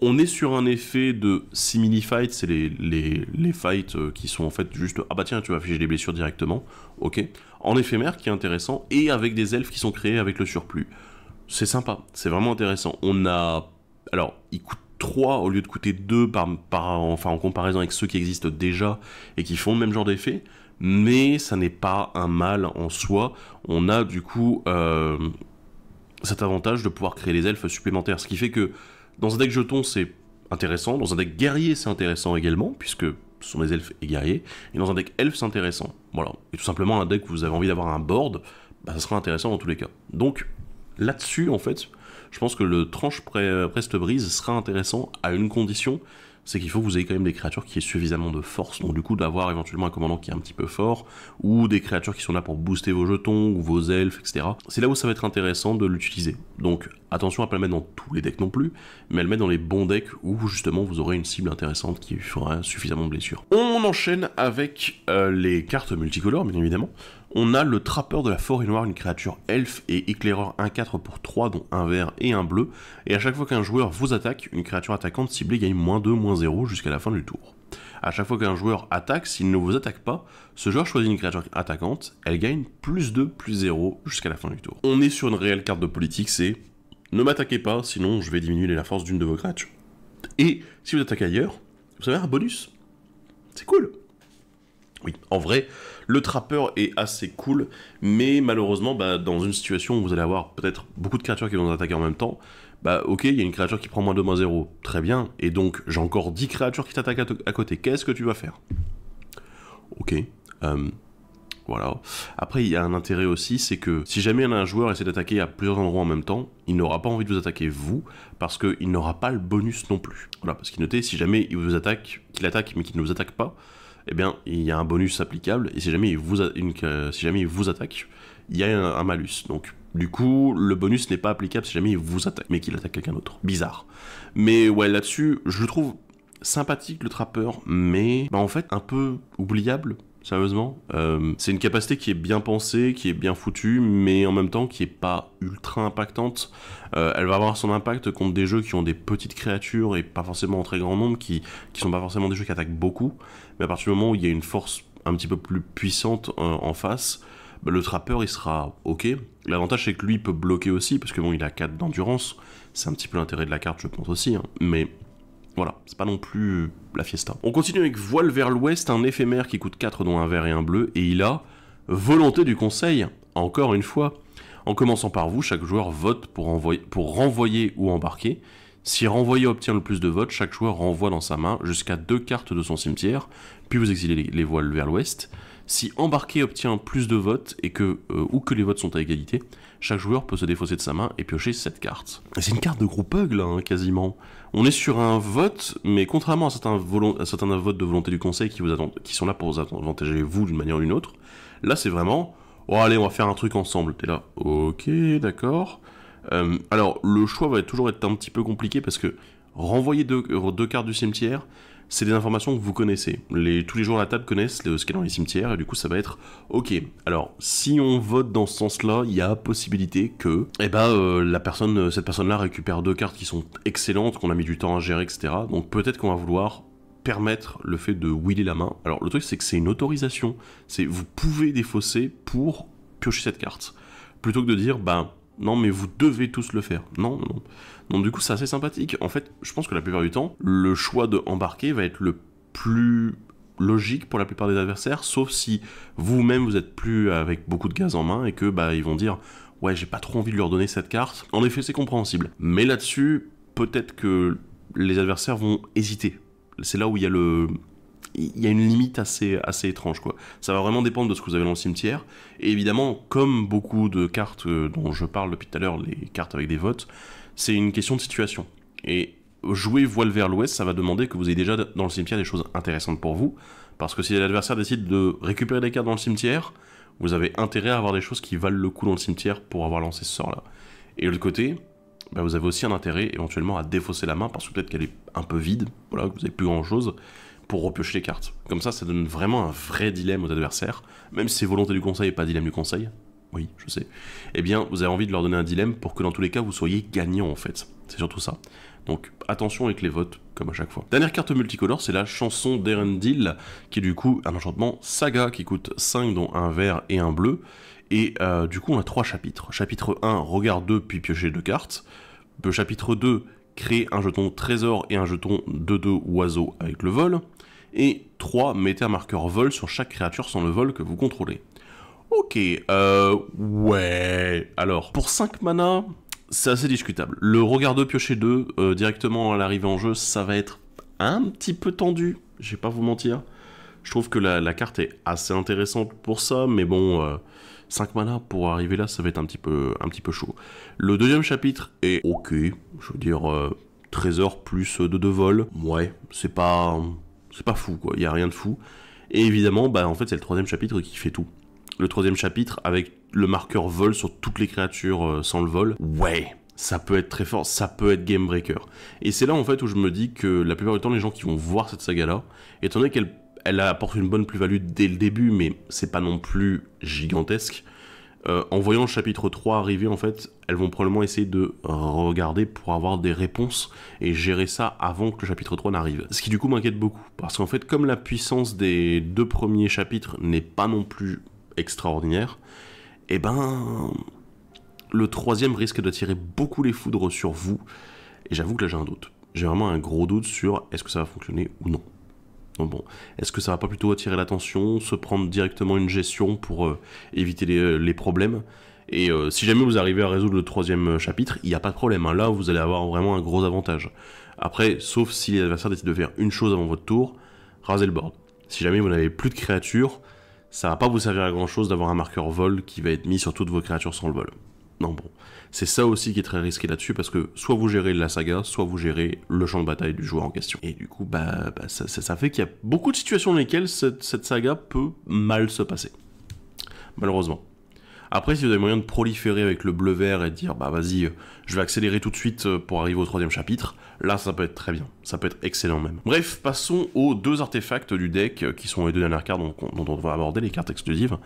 on est sur un effet de simili fight, c'est les, fights euh, qui sont en fait juste ah bah tiens tu vas afficher des blessures directement, ok. En éphémère qui est intéressant et avec des elfes qui sont créés avec le surplus. C'est sympa, c'est vraiment intéressant. On a alors, il coûte 3 au lieu de coûter 2 par, enfin, en comparaison avec ceux qui existent déjà et qui font le même genre d'effet. Mais ça n'est pas un mal en soi. On a du coup euh, cet avantage de pouvoir créer des elfes supplémentaires. Ce qui fait que dans un deck jeton, c'est intéressant. Dans un deck guerrier, c'est intéressant également, puisque ce sont des elfes et guerriers. Et dans un deck elf, c'est intéressant. Voilà. Et tout simplement, un deck où vous avez envie d'avoir un board, bah, ça sera intéressant dans tous les cas. Donc, là-dessus, en fait, je pense que le tranche brise sera intéressant à une condition, c'est qu'il faut que vous ayez quand même des créatures qui aient suffisamment de force, donc du coup d'avoir éventuellement un commandant qui est un petit peu fort, ou des créatures qui sont là pour booster vos jetons, ou vos elfes, etc. C'est là où ça va être intéressant de l'utiliser. Donc attention à pas le mettre dans tous les decks non plus, mais elle met dans les bons decks où justement vous aurez une cible intéressante qui fera suffisamment de blessures. On enchaîne avec euh, les cartes multicolores, bien évidemment on a le trappeur de la forêt noire, une créature elfe et éclaireur 1-4 pour 3, dont un vert et un bleu, et à chaque fois qu'un joueur vous attaque, une créature attaquante ciblée gagne moins 2, moins 0 jusqu'à la fin du tour. À chaque fois qu'un joueur attaque, s'il ne vous attaque pas, ce joueur choisit une créature attaquante, elle gagne plus 2, plus 0 jusqu'à la fin du tour. On est sur une réelle carte de politique, c'est ne m'attaquez pas, sinon je vais diminuer la force d'une de vos créatures. Et si vous attaquez ailleurs, vous avez un bonus. C'est cool. Oui, en vrai, le trappeur est assez cool, mais malheureusement, bah, dans une situation où vous allez avoir peut-être beaucoup de créatures qui vont attaquer en même temps, bah ok, il y a une créature qui prend moins 2, moins 0, très bien, et donc j'ai encore 10 créatures qui t'attaquent à, côté, qu'est-ce que tu vas faire Ok, euh, voilà. Après, il y a un intérêt aussi, c'est que si jamais un joueur essaie d'attaquer à plusieurs endroits en même temps, il n'aura pas envie de vous attaquer vous, parce qu'il n'aura pas le bonus non plus. Voilà, parce qu'il notait, si jamais il vous attaque, qu'il attaque mais qu'il ne vous attaque pas, eh bien, il y a un bonus applicable, et si jamais il vous, attaque, il y a un, malus. Donc, du coup, le bonus n'est pas applicable si jamais il vous attaque, mais qu'il attaque quelqu'un d'autre. Bizarre. Mais ouais, là-dessus, je trouve sympathique, le trappeur, mais bah, en fait, un peu oubliable sérieusement. Euh, c'est une capacité qui est bien pensée, qui est bien foutue, mais en même temps qui est pas ultra impactante. Euh, elle va avoir son impact contre des jeux qui ont des petites créatures et pas forcément en très grand nombre, qui, qui sont pas forcément des jeux qui attaquent beaucoup. Mais à partir du moment où il y a une force un petit peu plus puissante euh, en, face, bah, le trappeur il sera ok. L'avantage c'est que lui peut bloquer aussi, parce que bon, il a 4 d'endurance. C'est un petit peu l'intérêt de la carte, je pense aussi. Hein. Mais voilà, c'est pas non plus euh, la fiesta. On continue avec Voile vers l'ouest, un éphémère qui coûte 4 dont un vert et un bleu, et il a volonté du conseil, encore une fois. En commençant par vous, chaque joueur vote pour, envoyer, pour renvoyer ou embarquer. Si renvoyé obtient le plus de votes, chaque joueur renvoie dans sa main jusqu'à deux cartes de son cimetière, puis vous exilez les voiles vers l'ouest. Si embarquer obtient plus de votes et que euh, ou que les votes sont à égalité, chaque joueur peut se défausser de sa main et piocher cette carte. C'est une carte de groupe Pug là, hein, quasiment. On est sur un vote, mais contrairement à certains, votes de volonté du Conseil qui, vous qui sont là pour vous avantager, vous, d'une manière ou d'une autre, là, c'est vraiment oh, allez, on va faire un truc ensemble. T'es là, ok, d'accord. Euh, alors, le choix va toujours être un petit peu compliqué parce que renvoyer deux, deux cartes du cimetière, c'est des informations que vous connaissez. Les, tous les jours à la table connaissent le, ce qu'il y a dans les cimetières, et du coup, ça va être OK. Alors, si on vote dans ce sens-là, il y a possibilité que eh ben, euh, la personne, cette personne-là récupère deux cartes qui sont excellentes, qu'on a mis du temps à gérer, etc. Donc, peut-être qu'on va vouloir permettre le fait de wheeler la main. Alors, le truc, c'est que c'est une autorisation. C'est Vous pouvez défausser pour piocher cette carte. Plutôt que de dire, ben, non, mais vous devez tous le faire. Non, non, non. Donc du coup, c'est assez sympathique. En fait, je pense que la plupart du temps, le choix de embarquer va être le plus logique pour la plupart des adversaires, sauf si vous-même vous êtes plus avec beaucoup de gaz en main et que bah ils vont dire ouais j'ai pas trop envie de leur donner cette carte. En effet c'est compréhensible. Mais là-dessus peut-être que les adversaires vont hésiter. C'est là où il y a le il y a une limite assez, assez étrange quoi. Ça va vraiment dépendre de ce que vous avez dans le cimetière. Et évidemment, comme beaucoup de cartes euh, dont je parle depuis tout à l'heure, les cartes avec des votes, c'est une question de situation. Et jouer voile vers l'ouest, ça va demander que vous ayez déjà dans le cimetière des choses intéressantes pour vous, parce que si l'adversaire décide de récupérer des cartes dans le cimetière, vous avez intérêt à avoir des choses qui valent le coup dans le cimetière pour avoir lancé ce sort-là. Et de l'autre côté, bah, vous avez aussi un intérêt éventuellement à défausser la main, parce que peut-être qu'elle est un peu vide, voilà, que vous n'avez plus grand-chose, pour repiocher les cartes. Comme ça, ça donne vraiment un vrai dilemme aux adversaires, même si c'est volonté du conseil et pas dilemme du conseil, oui, je sais, eh bien, vous avez envie de leur donner un dilemme pour que dans tous les cas, vous soyez gagnant en fait. C'est surtout ça. Donc attention avec les votes, comme à chaque fois. Dernière carte multicolore, c'est la chanson d'Erendil, qui est du coup un enchantement saga qui coûte 5, dont un vert et un bleu. Et euh, du coup, on a trois chapitres. Chapitre 1, regarde 2, puis piochez 2 cartes. chapitre 2, créer un jeton trésor et un jeton 2-2 oiseaux avec le vol. Et 3, mettez un marqueur vol sur chaque créature sans le vol que vous contrôlez. Ok, euh, ouais. Alors, pour 5 mana, c'est assez discutable. Le regard de piocher 2, euh, directement à l'arrivée en jeu, ça va être un petit peu tendu, je vais pas vous mentir. Je trouve que la, carte est assez intéressante pour ça, mais bon, 5 euh, mana pour arriver là, ça va être un petit peu, un petit peu chaud. Le deuxième chapitre est ok, je veux dire, 13 euh, trésor plus 2 de vol, ouais, c'est pas, c'est pas fou quoi, il y a rien de fou. Et évidemment, bah en fait c'est le troisième chapitre qui fait tout le troisième chapitre avec le marqueur vol sur toutes les créatures euh, sans le vol. Ouais, ça peut être très fort, ça peut être game breaker. Et c'est là en fait où je me dis que la plupart du temps les gens qui vont voir cette saga là, étant donné qu'elle elle apporte une bonne plus-value dès le début, mais c'est pas non plus gigantesque. Euh, en voyant le chapitre 3 arriver, en fait, elles vont probablement essayer de regarder pour avoir des réponses et gérer ça avant que le chapitre 3 n'arrive. Ce qui du coup m'inquiète beaucoup, parce qu'en fait, comme la puissance des deux premiers chapitres n'est pas non plus extraordinaire, et eh ben, le troisième risque de tirer beaucoup les foudres sur vous, et j'avoue que là j'ai un doute. J'ai vraiment un gros doute sur est-ce que ça va fonctionner ou non. Donc bon, est-ce que ça va pas plutôt attirer l'attention, se prendre directement une gestion pour euh, éviter euh, les, problèmes Et euh, si jamais vous arrivez à résoudre le troisième chapitre, il n'y a pas de problème. Hein. Là, vous allez avoir vraiment un gros avantage. Après, sauf si l'adversaire décide de faire une chose avant votre tour, rasez le board. Si jamais vous n'avez plus de créatures, ça va pas vous servir à grand chose d'avoir un marqueur vol qui va être mis sur toutes vos créatures sans le vol. Non, bon. C'est ça aussi qui est très risqué là-dessus parce que soit vous gérez la saga, soit vous gérez le champ de bataille du joueur en question. Et du coup, bah, bah ça, fait qu'il y a beaucoup de situations dans lesquelles cette saga peut mal se passer. Malheureusement. Après, si vous avez moyen de proliférer avec le bleu vert et de dire, bah vas-y, je vais accélérer tout de suite euh, pour arriver au troisième chapitre, là ça peut être très bien, ça peut être excellent même. Bref, passons aux deux artefacts du deck, euh, qui sont les deux dernières cartes dont, on va aborder, les cartes exclusives.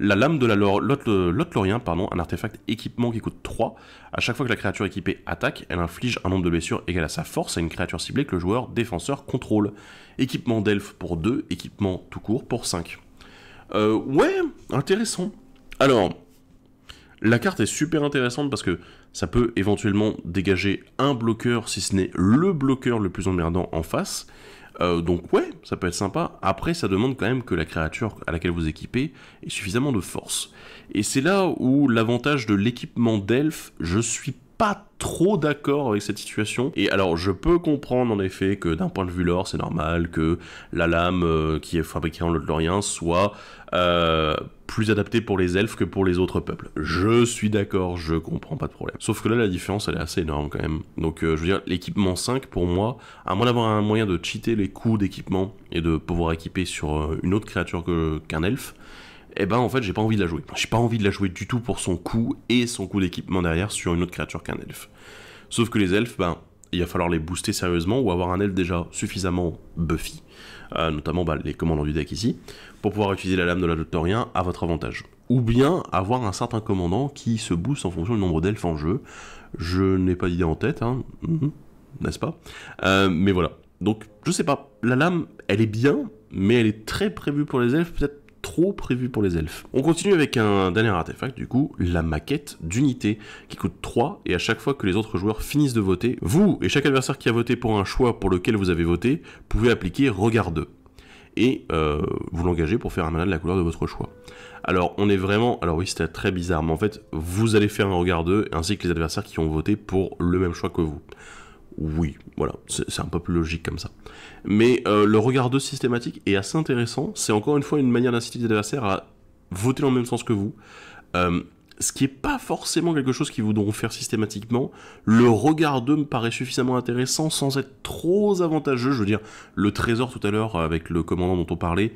La lame de la euh, lorien, pardon, un artefact équipement qui coûte 3. À chaque fois que la créature équipée attaque, elle inflige un nombre de blessures égal à sa force à une créature ciblée que le joueur défenseur contrôle. Équipement d'elfe pour 2, équipement tout court pour 5. ouais, intéressant. Alors, la carte est super intéressante parce que ça peut éventuellement dégager un bloqueur, si ce n'est le bloqueur le plus emmerdant en face. Euh, donc ouais, ça peut être sympa. Après, ça demande quand même que la créature à laquelle vous équipez ait suffisamment de force. Et c'est là où l'avantage de l'équipement d'elfe, je suis trop d'accord avec cette situation. Et alors, je peux comprendre en effet que d'un point de vue lore, c'est normal que la lame euh, qui est fabriquée en Lothlorien soit euh, plus adaptée pour les elfes que pour les autres peuples. Je suis d'accord, je comprends, pas de problème. Sauf que là, la différence, elle est assez énorme quand même. Donc, euh, je veux dire, l'équipement 5, pour moi, à moins d'avoir un moyen de cheater les coûts d'équipement et de pouvoir équiper sur une autre créature qu'un elfe, et eh ben en fait j'ai pas envie de la jouer. J'ai pas envie de la jouer du tout pour son coup et son coup d'équipement derrière sur une autre créature qu'un elfe. Sauf que les elfes, ben il va falloir les booster sérieusement ou avoir un elf déjà suffisamment buffy, euh, notamment bah, les commandants du deck ici, pour pouvoir utiliser la lame de la Doctorien à votre avantage. Ou bien avoir un certain commandant qui se booste en fonction du nombre d'elfes en jeu. Je n'ai pas d'idée en tête, hein. Mhm. n'est-ce pas euh, Mais voilà. Donc, je sais pas, la lame, elle est bien, mais elle est très prévue pour les elfes, peut-être trop prévu pour les elfes. On continue avec un dernier artefact, du coup, la maquette d'unité, qui coûte 3, et à chaque fois que les autres joueurs finissent de voter, vous et chaque adversaire qui a voté pour un choix pour lequel vous avez voté, pouvez appliquer Regard 2 et euh, vous l'engagez pour faire un mana de la couleur de votre choix. Alors on est vraiment, alors oui c'était très bizarre, mais en fait vous allez faire un regard 2 ainsi que les adversaires qui ont voté pour le même choix que vous. Oui, voilà, c'est un peu plus logique comme ça mais euh, le regard 2 systématique est assez intéressant. C'est encore une fois une manière d'inciter les adversaires à voter dans le même sens que vous. Euh, ce qui n'est pas forcément quelque chose qu'ils voudront faire systématiquement, le regard d'eux me paraît suffisamment intéressant sans être trop avantageux. Je veux dire, le trésor tout à l'heure avec le commandant dont on parlait,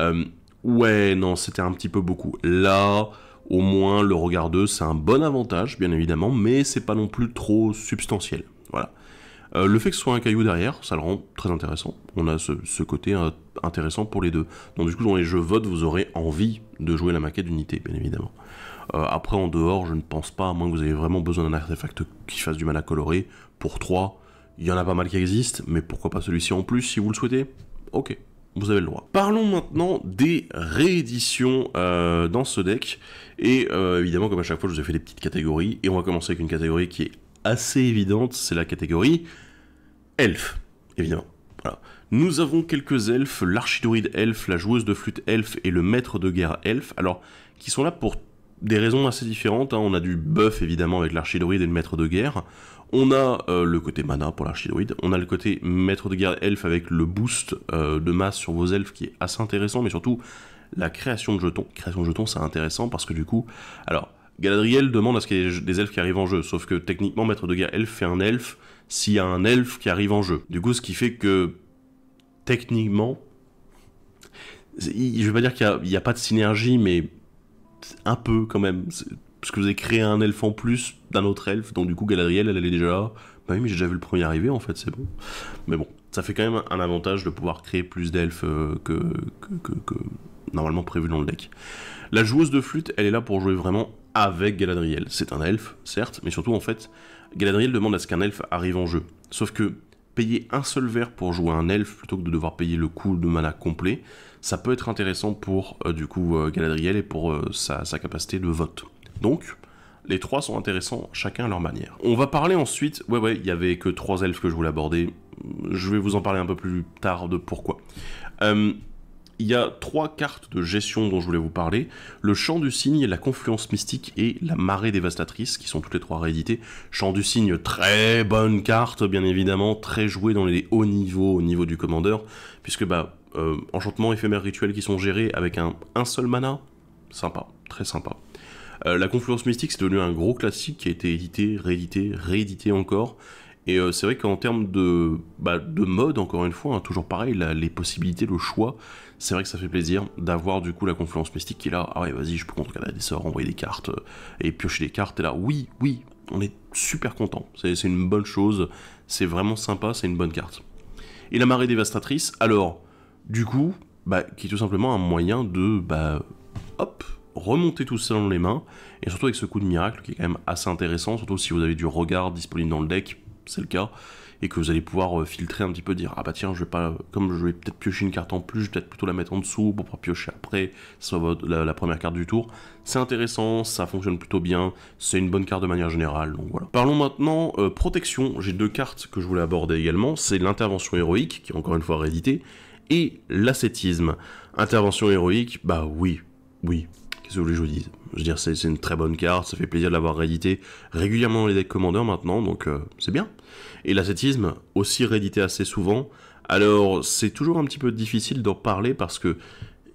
euh, ouais, non, c'était un petit peu beaucoup. Là, au moins, le regard d'eux, c'est un bon avantage, bien évidemment, mais c'est pas non plus trop substantiel. Voilà. Euh, le fait que ce soit un caillou derrière, ça le rend très intéressant. On a ce, côté euh, intéressant pour les deux. Donc du coup, dans les jeux vote, vous aurez envie de jouer la maquette d'unité, bien évidemment. Euh, après, en dehors, je ne pense pas, à moins que vous ayez vraiment besoin d'un artefact qui fasse du mal à colorer. Pour 3, il y en a pas mal qui existent, mais pourquoi pas celui-ci en plus si vous le souhaitez Ok, vous avez le droit. Parlons maintenant des rééditions dans ce deck. Et évidemment, comme à chaque fois, je vous ai fait des petites catégories. Et on va commencer avec une catégorie qui est assez évidente, c'est la catégorie Elf, évidemment. Voilà. Nous avons quelques elfes, l'archidroïde elfe, la joueuse de flûte elfe et le maître de guerre elfe, alors qui sont là pour des raisons assez différentes. Hein. On a du buff évidemment avec l'archidoride et le maître de guerre. On a euh, le côté mana pour l'archidroïde. On a le côté maître de guerre elfe avec le boost euh, de masse sur vos elfes qui est assez intéressant, mais surtout la création de jetons. Création de jetons, c'est intéressant parce que du coup, alors Galadriel demande à ce qu'il y ait des elfes qui arrivent en jeu, sauf que techniquement maître de guerre elf fait un elfe s'il y a un elfe qui arrive en jeu. Du coup, ce qui fait que techniquement, je vais pas dire qu'il n'y a, pas de synergie, mais un peu quand même. Parce que vous avez créé un elfe en plus d'un autre elfe, donc du coup Galadriel, elle, est déjà là. Bah oui, mais j'ai déjà vu le premier arriver en fait, c'est bon. Mais bon, ça fait quand même un avantage de pouvoir créer plus d'elfes euh, que, que normalement prévu dans le deck. La joueuse de flûte, elle est là pour jouer vraiment avec Galadriel. C'est un elfe, certes, mais surtout en fait, Galadriel demande à ce qu'un elfe arrive en jeu. Sauf que payer un seul verre pour jouer un elfe plutôt que de devoir payer le coût de mana complet, ça peut être intéressant pour euh, du coup euh, Galadriel et pour euh, sa, capacité de vote. Donc, les trois sont intéressants, chacun à leur manière. On va parler ensuite, ouais ouais, il y avait que trois elfes que je voulais aborder, je vais vous en parler un peu plus tard de pourquoi il y a trois cartes de gestion dont je voulais vous parler. Le Champ du Cygne, la Confluence Mystique et la Marée Dévastatrice, qui sont toutes les trois rééditées. Champ du Cygne, très bonne carte, bien évidemment, très jouée dans les hauts niveaux, au niveau du commandeur, puisque bah, euh, enchantements, enchantement, éphémère, qui sont gérés avec un, seul mana, sympa, très sympa. Euh, la Confluence Mystique, c'est devenu un gros classique qui a été édité, réédité, réédité encore. Et euh, c'est vrai qu'en termes de, bah, de mode, encore une fois, hein, toujours pareil, les possibilités, le choix, c'est vrai que ça fait plaisir d'avoir du coup la confluence mystique qui est là. Ah ouais, vas-y, je peux a des sorts, envoyer des cartes euh, et piocher des cartes. Et là, oui, oui, on est super content. C'est une bonne chose, c'est vraiment sympa, c'est une bonne carte. Et la marée dévastatrice, alors, du coup, bah, qui est tout simplement un moyen de, bah, hop, remonter tout ça dans les mains, et surtout avec ce coup de miracle qui est quand même assez intéressant, surtout si vous avez du regard disponible dans le deck c'est le cas, et que vous allez pouvoir euh, filtrer un petit peu, dire ah bah tiens, je vais pas, comme je vais peut-être piocher une carte en plus, je vais peut-être plutôt la mettre en dessous pour pouvoir piocher après, soit la, la première carte du tour. C'est intéressant, ça fonctionne plutôt bien, c'est une bonne carte de manière générale, donc voilà. Parlons maintenant euh, protection, j'ai deux cartes que je voulais aborder également, c'est l'intervention héroïque, qui est encore une fois réédité, et l'ascétisme. Intervention héroïque, bah oui, oui, qu'est-ce que vous voulez que je vous dise Je veux dire, c'est une très bonne carte, ça fait plaisir de l'avoir réédité régulièrement dans les decks commandeurs maintenant, donc euh, c'est bien et l'ascétisme aussi réédité assez souvent. Alors c'est toujours un petit peu difficile d'en parler parce que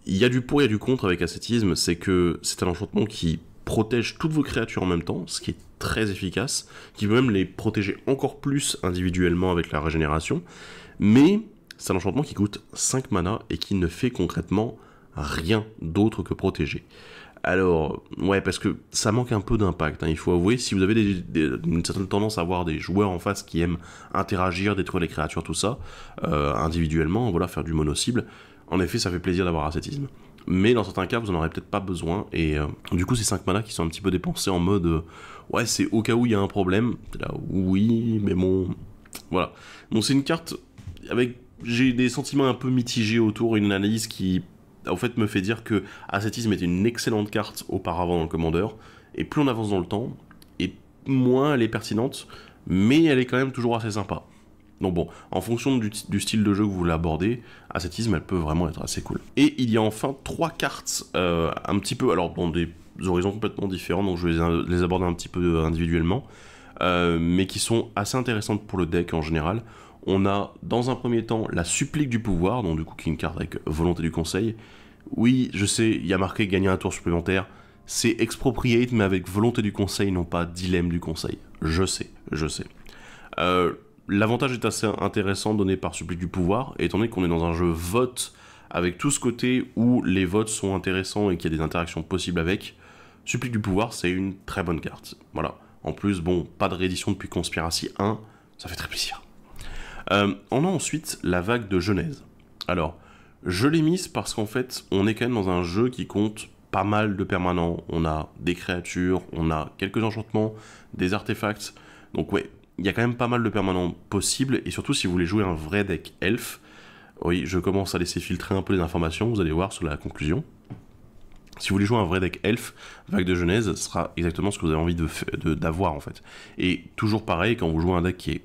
il y a du pour et du contre avec ascétisme, c'est que c'est un enchantement qui protège toutes vos créatures en même temps, ce qui est très efficace, qui peut même les protéger encore plus individuellement avec la régénération, mais c'est un enchantement qui coûte 5 mana et qui ne fait concrètement rien d'autre que protéger. Alors, ouais, parce que ça manque un peu d'impact, hein. il faut avouer. Si vous avez une certaine tendance à avoir des joueurs en face qui aiment interagir, détruire les créatures, tout ça, euh, individuellement, voilà, faire du mono-cible, en effet, ça fait plaisir d'avoir ascétisme. Mais dans certains cas, vous n'en aurez peut-être pas besoin, et euh, du coup, ces 5 manas qui sont un petit peu dépensés en mode euh, ouais, c'est au cas où il y a un problème. Là, oui, mais bon. Voilà. Bon, c'est une carte avec. J'ai des sentiments un peu mitigés autour, une analyse qui au fait me fait dire que Ascétisme est une excellente carte auparavant dans le commandeur, et plus on avance dans le temps, et moins elle est pertinente, mais elle est quand même toujours assez sympa. Donc bon, en fonction du, style de jeu que vous voulez aborder, Ascétisme, elle peut vraiment être assez cool. Et il y a enfin trois cartes, euh, un petit peu, alors dans des horizons complètement différents, donc je vais les aborder un petit peu euh, individuellement, euh, mais qui sont assez intéressantes pour le deck en général on a dans un premier temps la supplique du pouvoir, donc du coup qui est une carte avec volonté du conseil. Oui, je sais, il y a marqué gagner un tour supplémentaire. C'est expropriate, mais avec volonté du conseil, non pas dilemme du conseil. Je sais, je sais. Euh, l'avantage est assez intéressant donné par supplique du pouvoir, étant donné qu'on est dans un jeu vote avec tout ce côté où les votes sont intéressants et qu'il y a des interactions possibles avec. Supplique du pouvoir, c'est une très bonne carte. Voilà. En plus, bon, pas de réédition depuis Conspiracy 1, ça fait très plaisir. Euh, on a ensuite la vague de Genèse. Alors, je l'ai mise parce qu'en fait, on est quand même dans un jeu qui compte pas mal de permanents. On a des créatures, on a quelques enchantements, des artefacts. Donc ouais, il y a quand même pas mal de permanents possibles. Et surtout, si vous voulez jouer un vrai deck elf, oui, je commence à laisser filtrer un peu les informations, vous allez voir sur la conclusion. Si vous voulez jouer un vrai deck elf, Vague de Genèse sera exactement ce que vous avez envie d'avoir de, d'avoir en fait. Et toujours pareil, quand vous jouez un deck qui est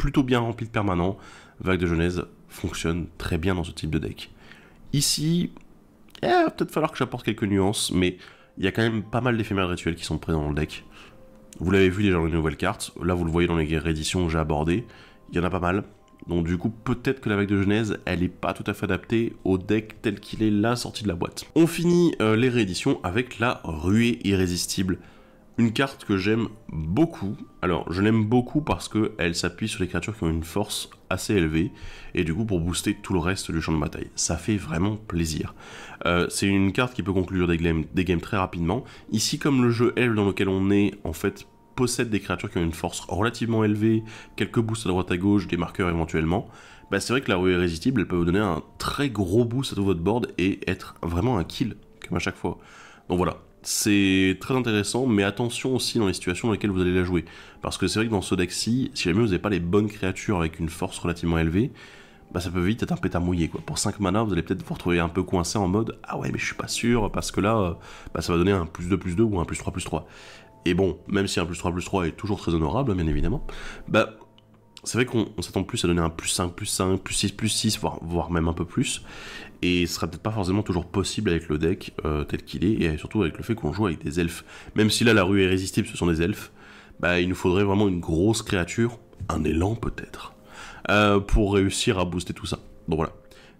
plutôt bien rempli de permanent, Vague de Genèse fonctionne très bien dans ce type de deck. Ici, eh, peut-être falloir que j'apporte quelques nuances, mais il y a quand même pas mal d'éphémères rituels qui sont présents dans le deck. Vous l'avez vu déjà dans les nouvelles cartes, là vous le voyez dans les rééditions que j'ai abordées, il y en a pas mal. Donc du coup, peut-être que la vague de Genèse, elle n'est pas tout à fait adaptée au deck tel qu'il est là sorti de la boîte. On finit euh, les rééditions avec la ruée irrésistible. Une carte que j'aime beaucoup. Alors, je l'aime beaucoup parce qu'elle s'appuie sur les créatures qui ont une force assez élevée. Et du coup, pour booster tout le reste du champ de bataille. Ça fait vraiment plaisir. Euh, c'est une carte qui peut conclure des, games très rapidement. Ici, comme le jeu L dans lequel on est, en fait, possède des créatures qui ont une force relativement élevée, quelques boosts à droite à gauche, des marqueurs éventuellement, bah c'est vrai que la rue irrésistible, elle peut vous donner un très gros boost à tout votre board et être vraiment un kill, comme à chaque fois. Donc voilà, c'est très intéressant, mais attention aussi dans les situations dans lesquelles vous allez la jouer. Parce que c'est vrai que dans ce deck-ci, si jamais vous n'avez pas les bonnes créatures avec une force relativement élevée, bah ça peut vite être un pétard mouillé quoi. Pour 5 mana, vous allez peut-être vous retrouver un peu coincé en mode Ah ouais, mais je suis pas sûr, parce que là, euh, bah ça va donner un plus 2 plus 2 ou un plus 3 plus 3. Et bon, même si un plus 3 plus 3 est toujours très honorable, hein, bien évidemment, bah c'est vrai qu'on s'attend plus à donner un plus 5, plus 5, plus 6, plus 6, voire, même un peu plus. Et ce sera peut-être pas forcément toujours possible avec le deck euh, tel qu'il est, et surtout avec le fait qu'on joue avec des elfes. Même si là la rue est résistible, ce sont des elfes, bah, il nous faudrait vraiment une grosse créature, un élan peut-être, euh, pour réussir à booster tout ça. Donc voilà.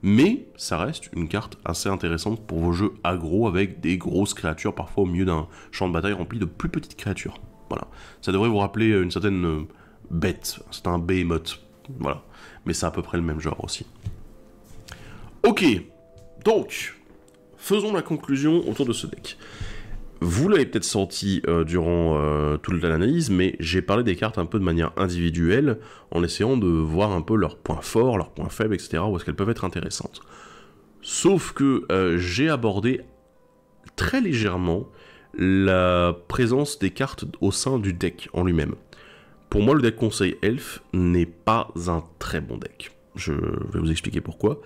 Mais ça reste une carte assez intéressante pour vos jeux agro avec des grosses créatures, parfois au milieu d'un champ de bataille rempli de plus petites créatures. Voilà. Ça devrait vous rappeler une certaine euh, bête, c'est un behemoth. Voilà. Mais c'est à peu près le même genre aussi. Ok, donc, faisons la conclusion autour de ce deck. Vous l'avez peut-être senti euh, durant euh, toute l'analyse, mais j'ai parlé des cartes un peu de manière individuelle, en essayant de voir un peu leurs points forts, leurs points faibles, etc., où est-ce qu'elles peuvent être intéressantes. Sauf que euh, j'ai abordé très légèrement la présence des cartes au sein du deck en lui-même. Pour moi, le deck conseil elf n'est pas un très bon deck. Je vais vous expliquer pourquoi.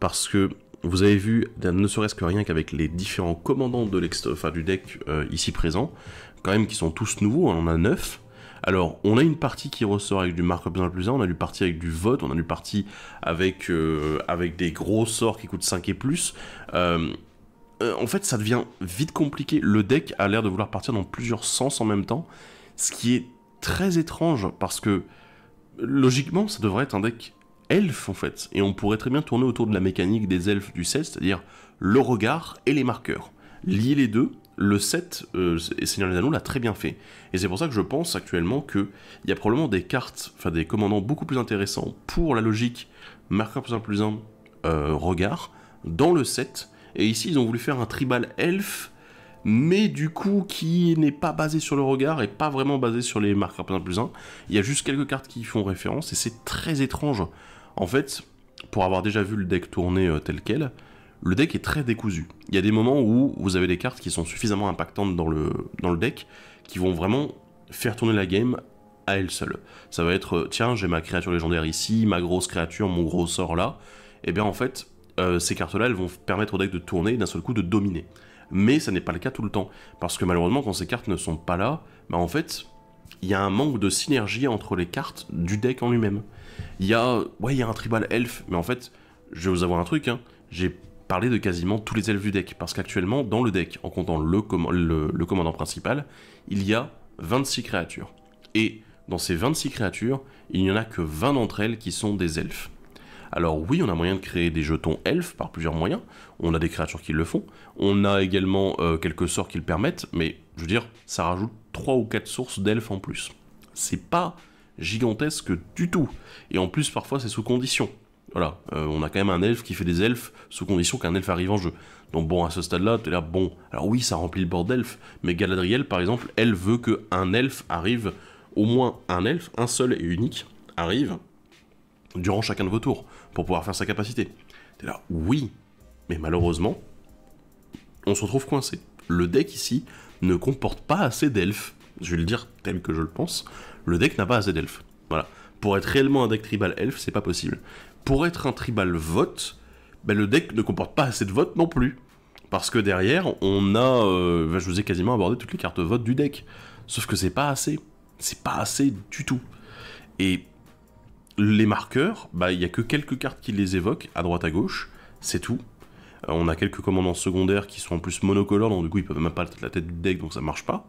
Parce que vous avez vu, ne serait-ce que rien qu'avec les différents commandants de enfin, du deck euh, ici présents, quand même qui sont tous nouveaux, hein, on en a 9. Alors, on a une partie qui ressort avec du markup 1 plus on a du partie avec du vote, on a du parti avec, euh, avec des gros sorts qui coûtent 5 et plus. Euh, en fait, ça devient vite compliqué. Le deck a l'air de vouloir partir dans plusieurs sens en même temps, ce qui est très étrange parce que logiquement ça devrait être un deck Elf en fait, et on pourrait très bien tourner autour de la mécanique des elfes du set, c'est-à-dire le regard et les marqueurs. Lier les deux, le set euh, et Seigneur des Anneaux l'a très bien fait. Et c'est pour ça que je pense actuellement qu'il y a probablement des cartes, enfin des commandants beaucoup plus intéressants pour la logique marqueur plus 1 plus un euh, regard dans le set, Et ici ils ont voulu faire un tribal elfe mais du coup qui n'est pas basé sur le regard et pas vraiment basé sur les marques plus 1 plus 1. Il y a juste quelques cartes qui font référence et c'est très étrange. En fait, pour avoir déjà vu le deck tourner euh, tel quel, le deck est très décousu. Il y a des moments où vous avez des cartes qui sont suffisamment impactantes dans le, dans le deck qui vont vraiment faire tourner la game à elle seule. Ça va être, euh, tiens, j'ai ma créature légendaire ici, ma grosse créature, mon gros sort là. Et eh bien en fait, euh, ces cartes-là, elles vont permettre au deck de tourner d'un seul coup de dominer mais ça n'est pas le cas tout le temps. Parce que malheureusement, quand ces cartes ne sont pas là, bah en fait, il y a un manque de synergie entre les cartes du deck en lui-même. Il y a, ouais, il y a un tribal elf, mais en fait, je vais vous avoir un truc, hein. j'ai parlé de quasiment tous les elfes du deck, parce qu'actuellement, dans le deck, en comptant le, le commandant principal, il y a 26 créatures. Et dans ces 26 créatures, il n'y en a que 20 d'entre elles qui sont des elfes. Alors oui, on a moyen de créer des jetons elfes par plusieurs moyens, on a des créatures qui le font, on a également euh, quelques sorts qui le permettent, mais je veux dire, ça rajoute 3 ou 4 sources d'elfes en plus. C'est pas gigantesque du tout, et en plus parfois c'est sous condition. Voilà, euh, on a quand même un elfe qui fait des elfes sous condition qu'un elfe arrive en jeu. Donc bon, à ce stade-là, t'es là, bon, alors oui, ça remplit le bord d'elfes, mais Galadriel, par exemple, elle veut que un elfe arrive, au moins un elfe, un seul et unique, arrive durant chacun de vos tours pour pouvoir faire sa capacité. T'es là, oui, mais malheureusement, on se retrouve coincé. Le deck ici ne comporte pas assez d'elfes. Je vais le dire tel que je le pense. Le deck n'a pas assez d'elfes. Voilà. Pour être réellement un deck tribal elf, c'est pas possible. Pour être un tribal vote, ben le deck ne comporte pas assez de votes non plus. Parce que derrière, on a. Euh, ben, je vous ai quasiment abordé toutes les cartes vote du deck. Sauf que c'est pas assez. C'est pas assez du tout. Et les marqueurs, bah, il n'y a que quelques cartes qui les évoquent, à droite à gauche, c'est tout. Euh, on a quelques commandants secondaires qui sont en plus monocolores, donc du coup ils peuvent même pas la tête du deck, donc ça marche pas.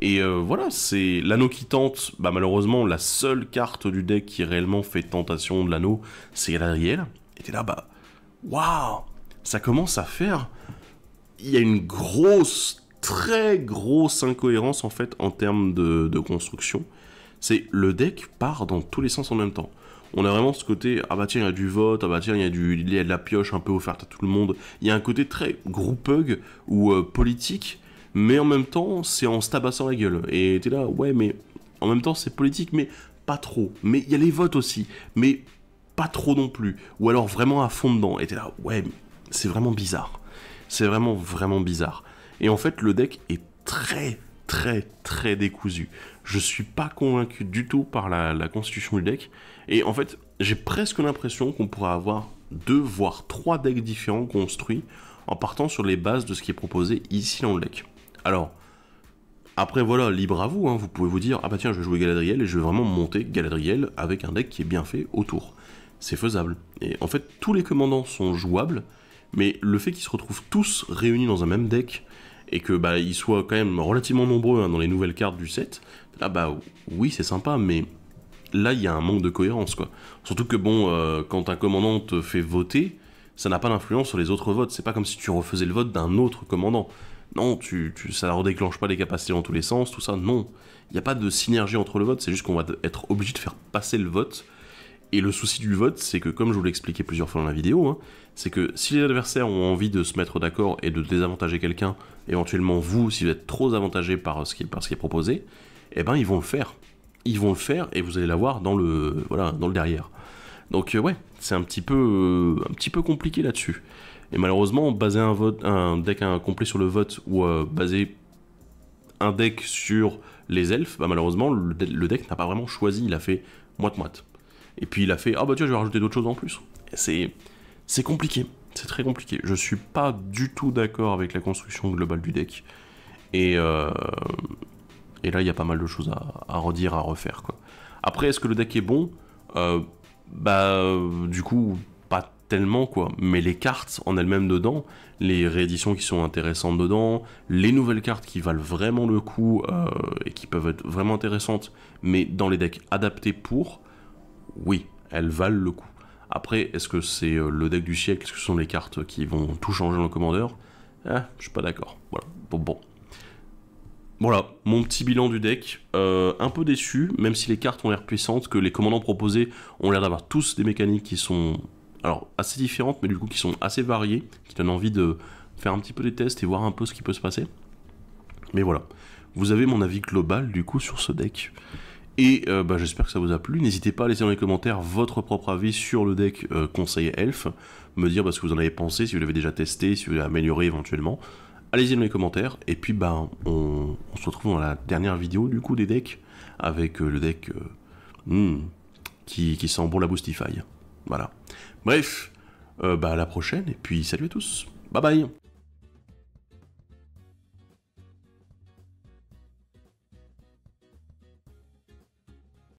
Et euh, voilà, c'est l'anneau qui tente, bah, malheureusement la seule carte du deck qui réellement fait tentation de l'anneau, c'est Riel. Et là, bah, waouh, ça commence à faire... Il y a une grosse, très grosse incohérence en fait en termes de construction c'est le deck part dans tous les sens en même temps on a vraiment ce côté ah bah tiens il y a du vote, ah bah tiens il y a du il y a de la pioche un peu offerte à tout le monde. Il y a un côté très groupug ou euh, politique, mais en même temps c'est en se tabassant la gueule. Et t'es là ouais mais en même temps c'est politique mais pas trop. Mais il y a les votes aussi, mais pas trop non plus. Ou alors vraiment à fond dedans. Et t'es là ouais c'est vraiment bizarre. C'est vraiment vraiment bizarre. Et en fait le deck est très très très décousu. Je suis pas convaincu du tout par la, la constitution du deck. Et en fait, j'ai presque l'impression qu'on pourrait avoir deux, voire trois decks différents construits en partant sur les bases de ce qui est proposé ici dans le deck. Alors, après voilà, libre à vous, hein. vous pouvez vous dire, ah bah tiens, je vais jouer Galadriel et je vais vraiment monter Galadriel avec un deck qui est bien fait autour. C'est faisable. Et en fait, tous les commandants sont jouables, mais le fait qu'ils se retrouvent tous réunis dans un même deck, et que bah ils soient quand même relativement nombreux hein, dans les nouvelles cartes du set, là bah oui c'est sympa, mais là, il y a un manque de cohérence, quoi. Surtout que, bon, euh, quand un commandant te fait voter, ça n'a pas d'influence sur les autres votes. C'est pas comme si tu refaisais le vote d'un autre commandant. Non, tu, ça ne redéclenche pas les capacités dans tous les sens, tout ça, non. Il n'y a pas de synergie entre le vote, c'est juste qu'on va être obligé de faire passer le vote. Et le souci du vote, c'est que, comme je vous l'ai expliqué plusieurs fois dans la vidéo, hein, c'est que si les adversaires ont envie de se mettre d'accord et de désavantager quelqu'un, éventuellement vous, si vous êtes trop avantagé par ce qui, par ce qui est proposé, eh ben ils vont le faire ils vont le faire et vous allez l'avoir dans le voilà dans le derrière. Donc euh, ouais, c'est un petit peu euh, un petit peu compliqué là-dessus. Et malheureusement, baser un vote un deck un complet sur le vote ou euh, baser un deck sur les elfes, bah, malheureusement le, deck n'a pas vraiment choisi, il a fait moite moite. Et puis il a fait ah bah tiens, je vais rajouter d'autres choses en plus. C'est c'est compliqué, c'est très compliqué. Je suis pas du tout d'accord avec la construction globale du deck. Et et là, il y a pas mal de choses à, redire, à refaire. Quoi. Après, est-ce que le deck est bon euh, Bah, du coup, pas tellement quoi. Mais les cartes en elles-mêmes dedans, les rééditions qui sont intéressantes dedans, les nouvelles cartes qui valent vraiment le coup euh, et qui peuvent être vraiment intéressantes, mais dans les decks adaptés pour, oui, elles valent le coup. Après, est-ce que c'est euh, le deck du siècle Est-ce que ce sont les cartes qui vont tout changer dans le commandeur eh, Je suis pas d'accord. Voilà. Bon, bon. Voilà, mon petit bilan du deck, euh, un peu déçu, même si les cartes ont l'air puissantes, que les commandants proposés ont l'air d'avoir tous des mécaniques qui sont alors assez différentes, mais du coup qui sont assez variées, qui donnent envie de faire un petit peu des tests et voir un peu ce qui peut se passer. Mais voilà, vous avez mon avis global du coup sur ce deck. Et euh, bah, j'espère que ça vous a plu. N'hésitez pas à laisser dans les commentaires votre propre avis sur le deck euh, conseil elf, me dire parce bah, ce que vous en avez pensé, si vous l'avez déjà testé, si vous l'avez amélioré éventuellement allez-y dans les commentaires. Et puis ben on, se retrouve dans la dernière vidéo du coup des decks avec euh, le deck euh, hmm, qui, qui sent bon la Boostify. Voilà. Bref, euh, bah, à la prochaine et puis salut à tous. Bye bye